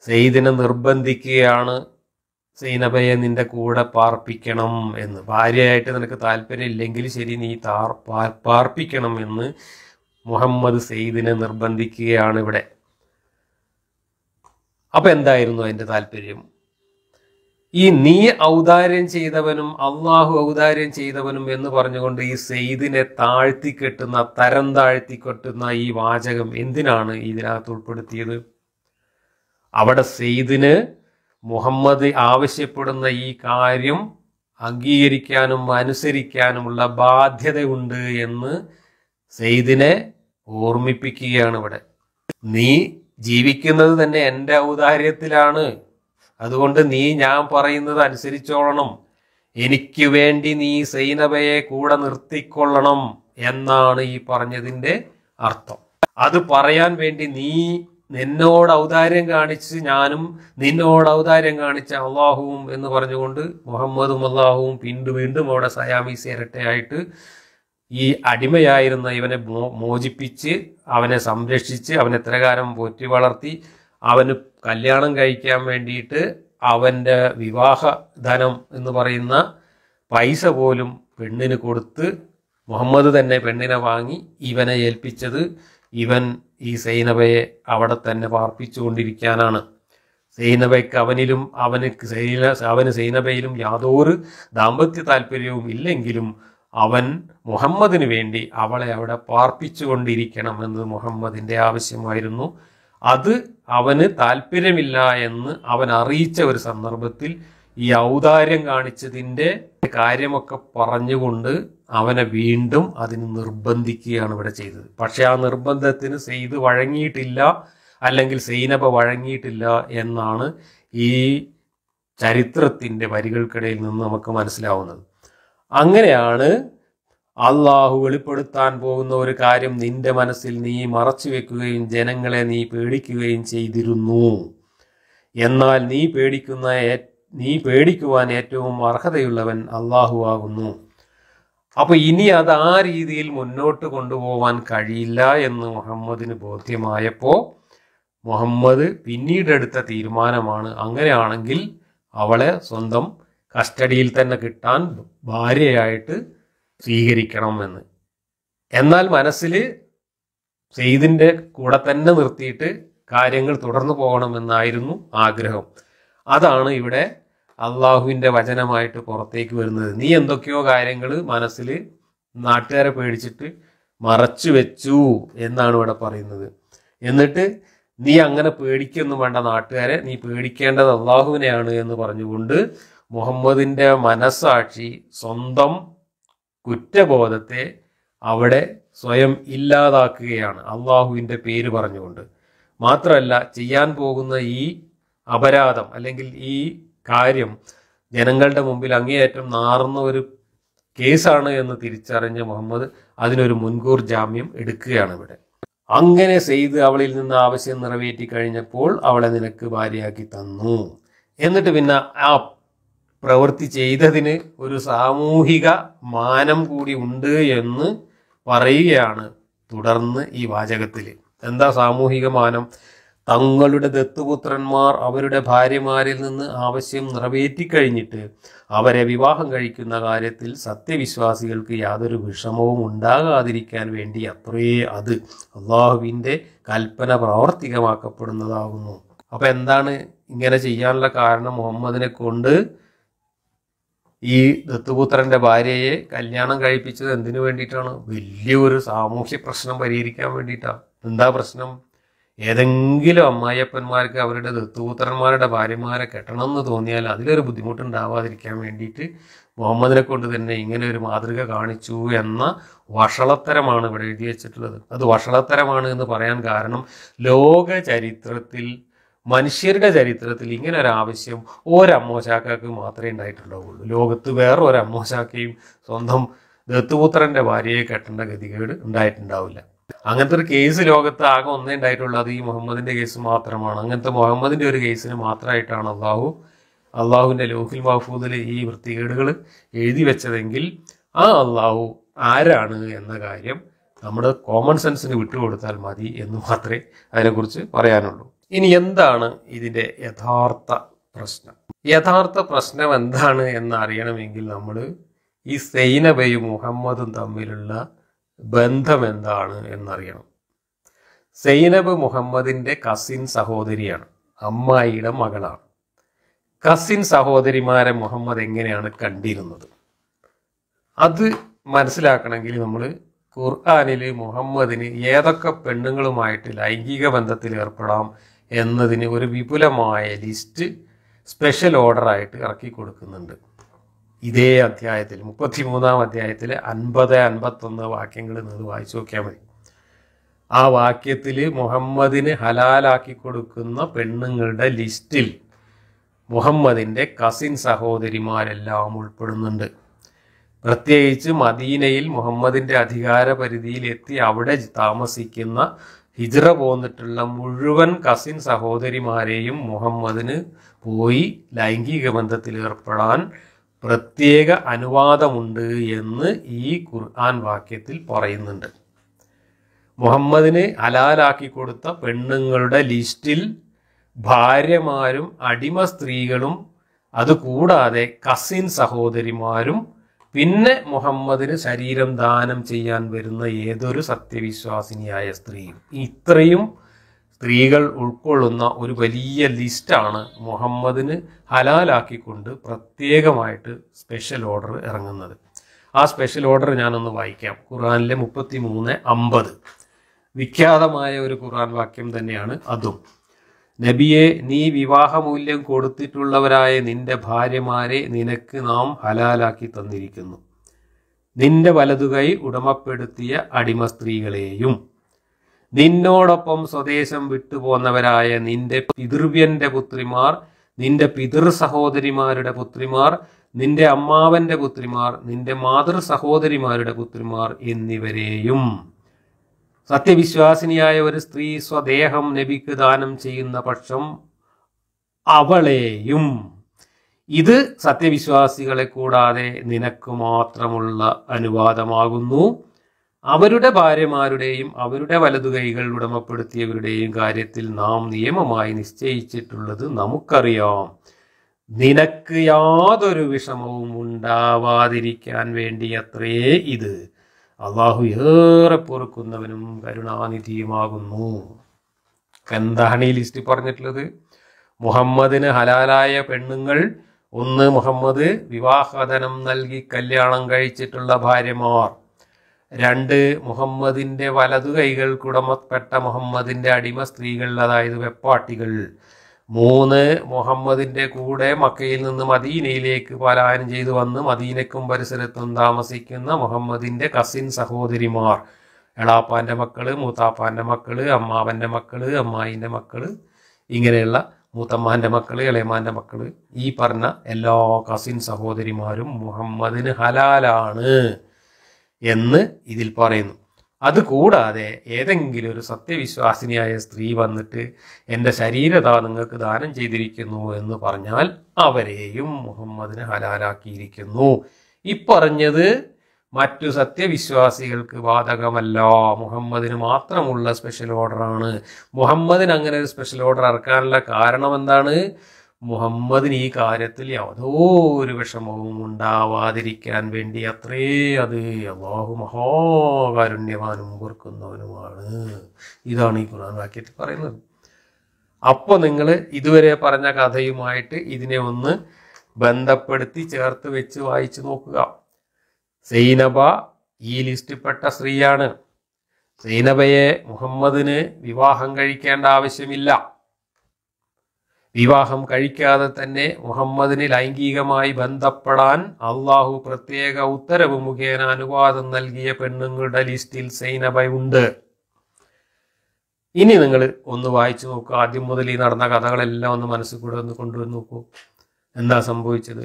സെയ്ദിനെ നിർബന്ധിക്കുകയാണ് സൈനബയെ നിന്റെ കൂടെ പാർപ്പിക്കണം എന്ന് ഭാര്യയായിട്ട് നിനക്ക് താല്പര്യമില്ലെങ്കിൽ ശരി നീ താർ പാർപ്പിക്കണം എന്ന് മുഹമ്മദ് സെയ്ദിനെ നിർബന്ധിക്കുകയാണ് ഇവിടെ അപ്പം എന്തായിരുന്നു അതിൻ്റെ താല്പര്യം ഈ നീ ഔദാര്യം ചെയ്തവനും അള്ളാഹു ഔദാര്യം ചെയ്തവനും എന്ന് പറഞ്ഞുകൊണ്ട് ഈ സെയ്ദിനെ താഴ്ത്തി കെട്ടുന്ന തരം താഴ്ത്തി കെട്ടുന്ന ഈ വാചകം എന്തിനാണ് ഇതിനകത്ത് ഉൾപ്പെടുത്തിയത് അവിടെ സെയ്ദിന് മുഹമ്മദ് ആവശ്യപ്പെടുന്ന ഈ കാര്യം അംഗീകരിക്കാനും അനുസരിക്കാനുമുള്ള ബാധ്യതയുണ്ട് എന്ന് സെയ്ദിനെ ഓർമ്മിപ്പിക്കുകയാണ് ഇവിടെ നീ ജീവിക്കുന്നത് തന്നെ എൻ്റെ ഔദാര്യത്തിലാണ് അതുകൊണ്ട് നീ ഞാൻ പറയുന്നത് അനുസരിച്ചോളണം എനിക്ക് വേണ്ടി നീ സൈനബയെ കൂടെ നിർത്തിക്കൊള്ളണം എന്നാണ് ഈ പറഞ്ഞതിൻ്റെ അർത്ഥം അത് പറയാൻ വേണ്ടി നീ നിന്നോട് ഔദാര്യം കാണിച്ച് ഞാനും നിന്നോട് ഔദാര്യം കാണിച്ച അള്ളാഹുവും എന്ന് പറഞ്ഞുകൊണ്ട് മുഹമ്മദും അള്ളാഹുവും വീണ്ടും വീണ്ടും അവിടെ സയാമി ഇരട്ടയായിട്ട് ഈ അടിമയായിരുന്ന ഇവനെ മോചിപ്പിച്ച് അവനെ സംരക്ഷിച്ച് അവനെ എത്രകാലം പോറ്റി വളർത്തി അവന് കല്യാണം കഴിക്കാൻ വേണ്ടിയിട്ട് അവൻ്റെ വിവാഹ ധനം എന്ന് പറയുന്ന പൈസ പോലും പെണ്ണിന് കൊടുത്ത് മുഹമ്മദ് തന്നെ പെണ്ണിനെ വാങ്ങി ഇവനെ ഏൽപ്പിച്ചത് ഇവൻ ഈ സൈനബയെ അവിടെ തന്നെ പാർപ്പിച്ചുകൊണ്ടിരിക്കാനാണ് സൈനബയ്ക്ക് അവനിലും അവന് സൈന അവന് സൈനബയിലും യാതൊരു ദാമ്പത്യ താല്പര്യവും ഇല്ലെങ്കിലും അവൻ മുഹമ്മദിന് വേണ്ടി അവളെ അവിടെ പാർപ്പിച്ചുകൊണ്ടിരിക്കണം എന്നത് മുഹമ്മദിൻ്റെ ആവശ്യമായിരുന്നു അത് അവന് താല്പര്യമില്ല എന്ന് അവൻ അറിയിച്ച ഒരു സന്ദർഭത്തിൽ ഈ ഔദാര്യം കാണിച്ചതിൻ്റെ കാര്യമൊക്കെ പറഞ്ഞുകൊണ്ട് അവനെ വീണ്ടും അതിന് നിർബന്ധിക്കുകയാണ് ഇവിടെ ചെയ്തത് പക്ഷെ ആ നിർബന്ധത്തിന് സെയ്ത് വഴങ്ങിയിട്ടില്ല അല്ലെങ്കിൽ സൈനബ വഴങ്ങിയിട്ടില്ല എന്നാണ് ഈ ചരിത്രത്തിൻ്റെ വരികൾക്കിടയിൽ നിന്ന് നമുക്ക് മനസ്സിലാവുന്നത് അങ്ങനെയാണ് അള്ളാഹു വെളിപ്പെടുത്താൻ പോകുന്ന ഒരു കാര്യം നിന്റെ മനസ്സിൽ നീ മറച്ചു വെക്കുകയും ജനങ്ങളെ നീ പേടിക്കുകയും ചെയ്തിരുന്നു എന്നാൽ നീ പേടിക്കുന്ന നീ പേടിക്കുവാൻ ഏറ്റവും അർഹതയുള്ളവൻ അള്ളാഹു ആകുന്നു അപ്പോൾ ഇനി അത് ആ രീതിയിൽ മുന്നോട്ട് കൊണ്ടുപോകാൻ കഴിയില്ല എന്ന് മുഹമ്മദിന് ബോധ്യമായപ്പോൾ മുഹമ്മദ് പിന്നീട് എടുത്ത തീരുമാനമാണ് അങ്ങനെയാണെങ്കിൽ അവളെ സ്വന്തം കസ്റ്റഡിയിൽ തന്നെ കിട്ടാൻ ഭാര്യയായിട്ട് എന്ന് എന്നാൽ മനസ്സിൽ സെയ്ദിൻ്റെ കൂടെ തന്നെ നിർത്തിയിട്ട് കാര്യങ്ങൾ തുടർന്നു പോകണമെന്നായിരുന്നു ആഗ്രഹം അതാണ് ഇവിടെ അള്ളാഹുവിൻ്റെ വചനമായിട്ട് പുറത്തേക്ക് വരുന്നത് നീ എന്തൊക്കെയോ കാര്യങ്ങൾ മനസ്സിൽ നാട്ടുകാരെ പേടിച്ചിട്ട് മറച്ചു വെച്ചു എന്നാണ് ഇവിടെ പറയുന്നത് എന്നിട്ട് നീ അങ്ങനെ പേടിക്കൊന്നും വേണ്ട നാട്ടുകാരെ നീ പേടിക്കേണ്ടത് അള്ളാഹുവിനെയാണ് എന്ന് പറഞ്ഞുകൊണ്ട് മുഹമ്മദിൻ്റെ മനസാക്ഷി സ്വന്തം കുറ്റബോധത്തെ അവിടെ സ്വയം ഇല്ലാതാക്കുകയാണ് അള്ളാഹുവിൻ്റെ പേര് പറഞ്ഞുകൊണ്ട് മാത്രമല്ല ചെയ്യാൻ പോകുന്ന ഈ അപരാധം അല്ലെങ്കിൽ ഈ കാര്യം ജനങ്ങളുടെ മുമ്പിൽ അങ്ങേയറ്റം നാറുന്ന ഒരു കേസാണ് എന്ന് തിരിച്ചറിഞ്ഞ മുഹമ്മദ് അതിനൊരു മുൻകൂർ ജാമ്യം എടുക്കുകയാണ് ഇവിടെ അങ്ങനെ ചെയ്ത് അവളിൽ നിന്ന് ആവശ്യം നിറവേറ്റി കഴിഞ്ഞപ്പോൾ അവളെ നിനക്ക് ഭാര്യയാക്കി തന്നു എന്നിട്ട് പിന്നെ ആ പ്രവൃത്തി ചെയ്തതിന് ഒരു സാമൂഹിക മാനം കൂടി ഉണ്ട് എന്ന് പറയുകയാണ് തുടർന്ന് ഈ വാചകത്തിൽ എന്താ സാമൂഹിക മാനം തങ്ങളുടെ ദത്തുപുത്രന്മാർ അവരുടെ ഭാര്യമാരിൽ നിന്ന് ആവശ്യം നിറവേറ്റിക്കഴിഞ്ഞിട്ട് അവരെ വിവാഹം കഴിക്കുന്ന കാര്യത്തിൽ സത്യവിശ്വാസികൾക്ക് യാതൊരു വിഷമവും ഉണ്ടാകാതിരിക്കാൻ വേണ്ടി അത്രയേ അത് അള്ളാഹുവിൻ്റെ കൽപ്പന പ്രാവർത്തികമാക്കപ്പെടുന്നതാകുന്നു അപ്പോൾ എന്താണ് ഇങ്ങനെ ചെയ്യാനുള്ള കാരണം മുഹമ്മദിനെ കൊണ്ട് ഈ ദത്തുപുത്രൻ്റെ ഭാര്യയെ കല്യാണം കഴിപ്പിച്ചത് എന്തിനു വേണ്ടിയിട്ടാണ് വലിയൊരു സാമൂഹ്യ പ്രശ്നം പരിഹരിക്കാൻ വേണ്ടിയിട്ടാണ് എന്താ പ്രശ്നം ഏതെങ്കിലും അമ്മായിയപ്പന്മാർക്ക് അവരുടെ ദത്തുപുത്രന്മാരുടെ ഭാര്യമാരെ കെട്ടണം എന്ന് തോന്നിയാൽ അതിലൊരു ബുദ്ധിമുട്ടുണ്ടാവാതിരിക്കാൻ വേണ്ടിയിട്ട് മുഹമ്മദിനെ കൊണ്ട് തന്നെ ഇങ്ങനെ ഒരു മാതൃക കാണിച്ചു എന്ന വഷളത്തരമാണ് ഇവിടെ എഴുതി വെച്ചിട്ടുള്ളത് അത് വഷളത്തരമാണ് എന്ന് പറയാൻ കാരണം ലോക ചരിത്രത്തിൽ മനുഷ്യരുടെ ചരിത്രത്തിൽ ഇങ്ങനെ ഒരു ആവശ്യം ഒരമ്മോശാക്കൾക്ക് മാത്രമേ ഉണ്ടായിട്ടുണ്ടാവുള്ളൂ ലോകത്ത് ഒരു അമ്മോശാക്കയും സ്വന്തം ദത്തുപുത്രന്റെ ഭാര്യയെ കെട്ടേണ്ട ഗതികേട് ഉണ്ടായിട്ടുണ്ടാവില്ല അങ്ങനത്തെ ഒരു കേസ് ലോകത്ത് ആകെ ഒന്നേ ഉണ്ടായിട്ടുള്ളൂ അത് ഈ മുഹമ്മദിന്റെ കേസ് മാത്രമാണ് അങ്ങനത്തെ മുഹമ്മദിന്റെ ഒരു കേസിന് മാത്രമായിട്ടാണ് അള്ളാഹു അള്ളാഹുവിന്റെ ലോഹിൽ മഹഫൂദിൽ ഈ വൃത്തികേടുകൾ എഴുതി വെച്ചതെങ്കിൽ ആ അള്ളാഹു ആരാണ് എന്ന കാര്യം നമ്മുടെ കോമൺ സെൻസിന് വിട്ടുകൊടുത്താൽ മതി എന്ന് മാത്രമേ അതിനെക്കുറിച്ച് പറയാനുള്ളൂ ഇനി എന്താണ് ഇതിന്റെ യഥാർത്ഥ പ്രശ്നം യഥാർത്ഥ പ്രശ്നം എന്താണ് എന്ന് അറിയണമെങ്കിൽ നമ്മൾ ഈ സൈനബയും മുഹമ്മദും തമ്മിലുള്ള ബന്ധം എന്താണ് എന്നറിയണം സൈനബ് മുഹമ്മദിന്റെ കസിൻ സഹോദരിയാണ് അമ്മായിയുടെ മകളാണ് കസിൻ സഹോദരിമാരെ മുഹമ്മദ് എങ്ങനെയാണ് കണ്ടിരുന്നത് അത് മനസ്സിലാക്കണമെങ്കിൽ നമ്മൾ ഖുർആാനിൽ മുഹമ്മദിന് ഏതൊക്കെ പെണ്ണുങ്ങളുമായിട്ട് ലൈംഗിക ബന്ധത്തിൽ ഏർപ്പെടാം എന്നതിന് ഒരു വിപുലമായ ലിസ്റ്റ് സ്പെഷ്യൽ ഓർഡറായിട്ട് ഇറക്കി കൊടുക്കുന്നുണ്ട് ഇതേ അധ്യായത്തിൽ മുപ്പത്തിമൂന്നാം അധ്യായത്തിൽ അൻപത് അൻപത്തൊന്ന് വാക്യങ്ങൾ നിന്ന് വായിച്ചു നോക്കിയാൽ മതി ആ വാക്യത്തിൽ മുഹമ്മദിന് ഹലാലാക്കി കൊടുക്കുന്ന പെണ്ണുങ്ങളുടെ ലിസ്റ്റിൽ മുഹമ്മദിൻ്റെ കസിൻ സഹോദരിമാരെല്ലാം ഉൾപ്പെടുന്നുണ്ട് പ്രത്യേകിച്ച് മദീനയിൽ മുഹമ്മദിൻ്റെ അധികാര പരിധിയിൽ എത്തി അവിടെ താമസിക്കുന്ന ഹിജ്റ പോന്നിട്ടുള്ള മുഴുവൻ കസിൻ സഹോദരിമാരെയും മുഹമ്മദിന് പോയി ലൈംഗിക ബന്ധത്തിൽ ഏർപ്പെടാൻ പ്രത്യേക അനുവാദമുണ്ട് എന്ന് ഈ ഖുർആൻ വാക്യത്തിൽ പറയുന്നുണ്ട് മുഹമ്മദിന് ഹലാലാക്കി കൊടുത്ത പെണ്ണുങ്ങളുടെ ലിസ്റ്റിൽ ഭാര്യമാരും അടിമ സ്ത്രീകളും അതുകൂടാതെ കസിൻ സഹോദരിമാരും പിന്നെ മുഹമ്മദിന് ശരീരം ദാനം ചെയ്യാൻ വരുന്ന ഏതൊരു സത്യവിശ്വാസിനിയായ സ്ത്രീയും ഇത്രയും സ്ത്രീകൾ ഉൾക്കൊള്ളുന്ന ഒരു വലിയ ലിസ്റ്റാണ് മുഹമ്മദിന് ഹലാലാക്കിക്കൊണ്ട് പ്രത്യേകമായിട്ട് സ്പെഷ്യൽ ഓർഡർ ഇറങ്ങുന്നത് ആ സ്പെഷ്യൽ ഓർഡർ ഞാനൊന്ന് വായിക്കാം ഖുറാനിലെ മുപ്പത്തി മൂന്ന് അമ്പത് വിഖ്യാതമായ ഒരു ഖുറാൻ വാക്യം തന്നെയാണ് അതും നബിയെ നീ വിവാഹമൂല്യം കൊടുത്തിട്ടുള്ളവരായ നിന്റെ ഭാര്യമാരെ നിനക്ക് നാം ഹലാലാക്കി തന്നിരിക്കുന്നു നിന്റെ വലതുകൈ ഉടമപ്പെടുത്തിയ അടിമ സ്ത്രീകളെയും നിന്നോടൊപ്പം സ്വദേശം വിട്ടുപോന്നവരായ നിന്റെ പിതൃവ്യന്റെ പുത്രിമാർ നിന്റെ പിതൃ സഹോദരിമാരുടെ പുത്രിമാർ നിന്റെ അമ്മാവന്റെ പുത്രിമാർ നിന്റെ മാതൃ സഹോദരിമാരുടെ പുത്രിമാർ എന്നിവരെയും സത്യവിശ്വാസിനിയായ ഒരു സ്ത്രീ സ്വദേഹം നബിക്ക് ദാനം ചെയ്യുന്ന പക്ഷം അവളെയും ഇത് സത്യവിശ്വാസികളെ കൂടാതെ നിനക്ക് മാത്രമുള്ള അനുവാദമാകുന്നു അവരുടെ ഭാര്യമാരുടെയും അവരുടെ വലതുകൈകൾ ഉടമപ്പെടുത്തിയവരുടെയും കാര്യത്തിൽ നാം നിയമമായി നിശ്ചയിച്ചിട്ടുള്ളത് നമുക്കറിയാം നിനക്ക് യാതൊരു വിഷമവും ഉണ്ടാവാതിരിക്കാൻ വേണ്ടിയത്രേ ഇത് അള്ളാഹു ഏറെ പൊറുക്കുന്നവനും കരുണാനിധിയുമാകുന്നു എന്താണ് ഈ ലിസ്റ്റ് പറഞ്ഞിട്ടുള്ളത് മുഹമ്മദിന് ഹലാലായ പെണ്ണുങ്ങൾ ഒന്ന് മുഹമ്മദ് വിവാഹധനം നൽകി കല്യാണം കഴിച്ചിട്ടുള്ള ഭാര്യമാർ രണ്ട് മുഹമ്മദിൻ്റെ വലതു കൈകൾക്കുടമപ്പെട്ട മുഹമ്മദിൻ്റെ അടിമ സ്ത്രീകൾ അതായത് വെപ്പാട്ടികൾ മൂന്ന് മുഹമ്മദിന്റെ കൂടെ മക്കയിൽ നിന്ന് മദീനയിലേക്ക് പലായനം ചെയ്തു വന്ന് മദീനക്കും പരിസരത്തും താമസിക്കുന്ന മുഹമ്മദിന്റെ കസിൻ സഹോദരിമാർ എളാപ്പാന്റെ മക്കള് മൂത്താപ്പാന്റെ മക്കള് അമ്മാവന്റെ മക്കള് അമ്മായിന്റെ മക്കള് ഇങ്ങനെയുള്ള മൂത്തമ്മാന്റെ മക്കള് ഇളയമാന്റെ മക്കള് ഈ പറഞ്ഞ എല്ലാ കസിൻ സഹോദരിമാരും മുഹമ്മദിന് ഹലാലാണ് എന്ന് ഇതിൽ പറയുന്നു അതുകൂടാതെ ഏതെങ്കിലും ഒരു സത്യവിശ്വാസിനിയായ സ്ത്രീ വന്നിട്ട് എൻ്റെ ശരീരത നിങ്ങൾക്ക് ദാനം ചെയ്തിരിക്കുന്നു എന്ന് പറഞ്ഞാൽ അവരെയും മുഹമ്മദിന് ഹലാലാക്കിയിരിക്കുന്നു ഇപ്പറഞ്ഞത് മറ്റു സത്യവിശ്വാസികൾക്ക് ബാധകമല്ല മുഹമ്മദിന് മാത്രമുള്ള സ്പെഷ്യൽ ഓർഡറാണ് മുഹമ്മദിന് അങ്ങനെ ഒരു സ്പെഷ്യൽ ഓർഡർ ഇറക്കാനുള്ള കാരണം എന്താണ് മുഹമ്മദിന് ഈ കാര്യത്തിൽ യാതൊരു വിഷമവും ഉണ്ടാവാതിരിക്കാൻ വേണ്ടി അത്രേ അത് അള്ളാഹു മഹാകാരുണ്യവാനും കൊടുക്കുന്നവനുമാണ് ഇതാണ് ഈ ഖുർആൻ വാക്യത്തിൽ പറയുന്നത് അപ്പോൾ നിങ്ങൾ ഇതുവരെ പറഞ്ഞ കഥയുമായിട്ട് ഇതിനെ ഒന്ന് ബന്ധപ്പെടുത്തി ചേർത്ത് വെച്ച് വായിച്ചു നോക്കുക സൈനബ ഈ ലിസ്റ്റിൽപ്പെട്ട സ്ത്രീയാണ് സൈനബയെ മുഹമ്മദിന് വിവാഹം കഴിക്കേണ്ട ആവശ്യമില്ല വിവാഹം കഴിക്കാതെ തന്നെ മുഹമ്മദിന് ലൈംഗികമായി ബന്ധപ്പെടാൻ അള്ളാഹു പ്രത്യേക ഉത്തരവ് മുഖേന അനുവാദം നൽകിയ പെണ്ണുങ്ങളുടെ ലിസ്റ്റിൽ ഉണ്ട് ഇനി നിങ്ങൾ ഒന്ന് വായിച്ചു നോക്കുക ആദ്യം മുതൽ ഈ നടന്ന കഥകളെല്ലാം ഒന്ന് മനസ്സിൽ കൂടെ ഒന്ന് കൊണ്ടുവന്ന് നോക്കൂ എന്താ സംഭവിച്ചത്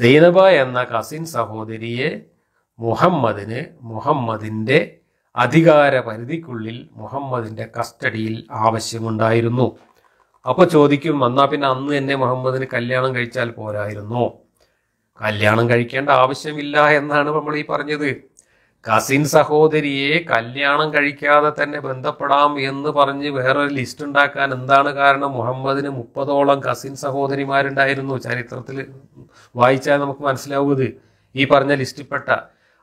സൈനബ എന്ന കസിൻ സഹോദരിയെ മുഹമ്മദിന് മുഹമ്മദിൻ്റെ അധികാര പരിധിക്കുള്ളിൽ മുഹമ്മദിൻ്റെ കസ്റ്റഡിയിൽ ആവശ്യമുണ്ടായിരുന്നു അപ്പൊ ചോദിക്കും എന്നാ പിന്നെ അന്ന് എന്നെ മുഹമ്മദിന് കല്യാണം കഴിച്ചാൽ പോരായിരുന്നോ കല്യാണം കഴിക്കേണ്ട ആവശ്യമില്ല എന്നാണ് നമ്മൾ ഈ പറഞ്ഞത് കസിൻ സഹോദരിയെ കല്യാണം കഴിക്കാതെ തന്നെ ബന്ധപ്പെടാം എന്ന് പറഞ്ഞ് വേറൊരു ലിസ്റ്റ് ഉണ്ടാക്കാൻ എന്താണ് കാരണം മുഹമ്മദിന് മുപ്പതോളം കസിൻ സഹോദരിമാരുണ്ടായിരുന്നു ചരിത്രത്തിൽ വായിച്ചാൽ നമുക്ക് മനസ്സിലാവുന്നത് ഈ പറഞ്ഞ ലിസ്റ്റിൽപ്പെട്ട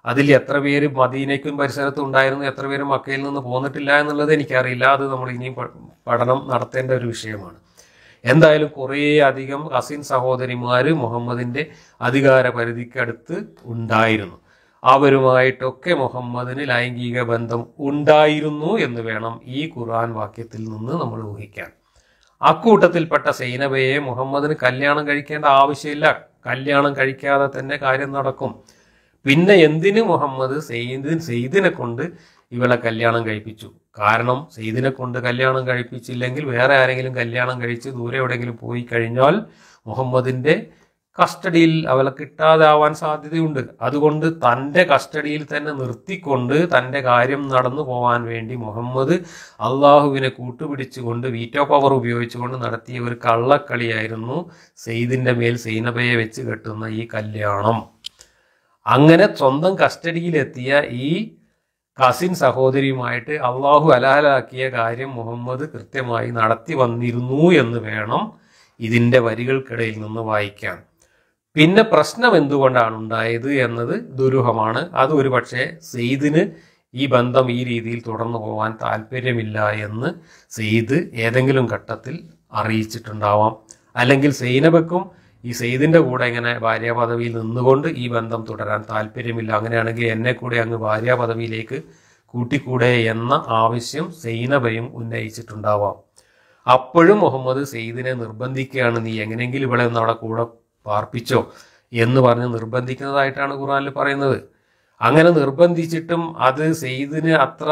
അതിൽ എത്ര പേര് മദീനയ്ക്കും പരിസരത്തും ഉണ്ടായിരുന്നു എത്ര പേര് മക്കയിൽ നിന്ന് പോന്നിട്ടില്ല എന്നുള്ളത് എനിക്കറിയില്ല അത് നമ്മൾ ഇനിയും പഠനം നടത്തേണ്ട ഒരു വിഷയമാണ് എന്തായാലും കുറേ അധികം അസിൻ സഹോദരിമാർ മുഹമ്മദിൻ്റെ അധികാര പരിധിക്കടുത്ത് ഉണ്ടായിരുന്നു അവരുമായിട്ടൊക്കെ മുഹമ്മദിന് ലൈംഗിക ബന്ധം ഉണ്ടായിരുന്നു എന്ന് വേണം ഈ ഖുർആൻ വാക്യത്തിൽ നിന്ന് നമ്മൾ ഊഹിക്കാൻ അക്കൂട്ടത്തിൽപ്പെട്ട സൈനബയെ മുഹമ്മദിന് കല്യാണം കഴിക്കേണ്ട ആവശ്യമില്ല കല്യാണം കഴിക്കാതെ തന്നെ കാര്യം നടക്കും പിന്നെ എന്തിന് മുഹമ്മദ് സെയ്ദിൻ സെയ്ദിനെ കൊണ്ട് ഇവളെ കല്യാണം കഴിപ്പിച്ചു കാരണം സെയ്ദിനെ കൊണ്ട് കല്യാണം കഴിപ്പിച്ചില്ലെങ്കിൽ വേറെ ആരെങ്കിലും കല്യാണം കഴിച്ച് ദൂരെ എവിടെയെങ്കിലും പോയി കഴിഞ്ഞാൽ മുഹമ്മദിന്റെ കസ്റ്റഡിയിൽ അവളെ കിട്ടാതാവാൻ സാധ്യതയുണ്ട് അതുകൊണ്ട് തൻ്റെ കസ്റ്റഡിയിൽ തന്നെ നിർത്തിക്കൊണ്ട് തൻ്റെ കാര്യം നടന്നു പോകാൻ വേണ്ടി മുഹമ്മദ് അള്ളാഹുവിനെ കൂട്ടുപിടിച്ചുകൊണ്ട് വീറ്റോ പവർ ഉപയോഗിച്ചുകൊണ്ട് നടത്തിയ ഒരു കള്ളക്കളിയായിരുന്നു സെയ്ദിൻ്റെ മേൽ സൈനബയെ വെച്ച് കെട്ടുന്ന ഈ കല്യാണം അങ്ങനെ സ്വന്തം കസ്റ്റഡിയിലെത്തിയ ഈ കസിൻ സഹോദരിയുമായിട്ട് അള്ളാഹു അലാലാക്കിയ കാര്യം മുഹമ്മദ് കൃത്യമായി നടത്തി വന്നിരുന്നു എന്ന് വേണം ഇതിൻ്റെ വരികൾക്കിടയിൽ നിന്ന് വായിക്കാൻ പിന്നെ പ്രശ്നം എന്തുകൊണ്ടാണ് ഉണ്ടായത് എന്നത് ദുരൂഹമാണ് അത് ഒരുപക്ഷെ സെയ്ദിന് ഈ ബന്ധം ഈ രീതിയിൽ തുടർന്നു പോകാൻ താല്പര്യമില്ല എന്ന് സെയ്ദ് ഏതെങ്കിലും ഘട്ടത്തിൽ അറിയിച്ചിട്ടുണ്ടാവാം അല്ലെങ്കിൽ സൈനബക്കും ഈ സെയ്ദിൻ്റെ കൂടെ ഇങ്ങനെ ഭാര്യാപദവിയിൽ നിന്നുകൊണ്ട് ഈ ബന്ധം തുടരാൻ താല്പര്യമില്ല അങ്ങനെയാണെങ്കിൽ എന്നെ കൂടെ അങ്ങ് ഭാര്യാപദവിയിലേക്ക് കൂട്ടിക്കൂടെ എന്ന ആവശ്യം സൈനബയും ഉന്നയിച്ചിട്ടുണ്ടാവാം അപ്പോഴും മുഹമ്മദ് സെയ്ദിനെ നിർബന്ധിക്കുകയാണ് നീ എങ്ങനെയെങ്കിലും ഇവിടെ നിന്ന് അവിടെ കൂടെ പാർപ്പിച്ചോ എന്ന് പറഞ്ഞ് നിർബന്ധിക്കുന്നതായിട്ടാണ് ഖുറാനിൽ പറയുന്നത് അങ്ങനെ നിർബന്ധിച്ചിട്ടും അത് സെയ്ദിന് അത്ര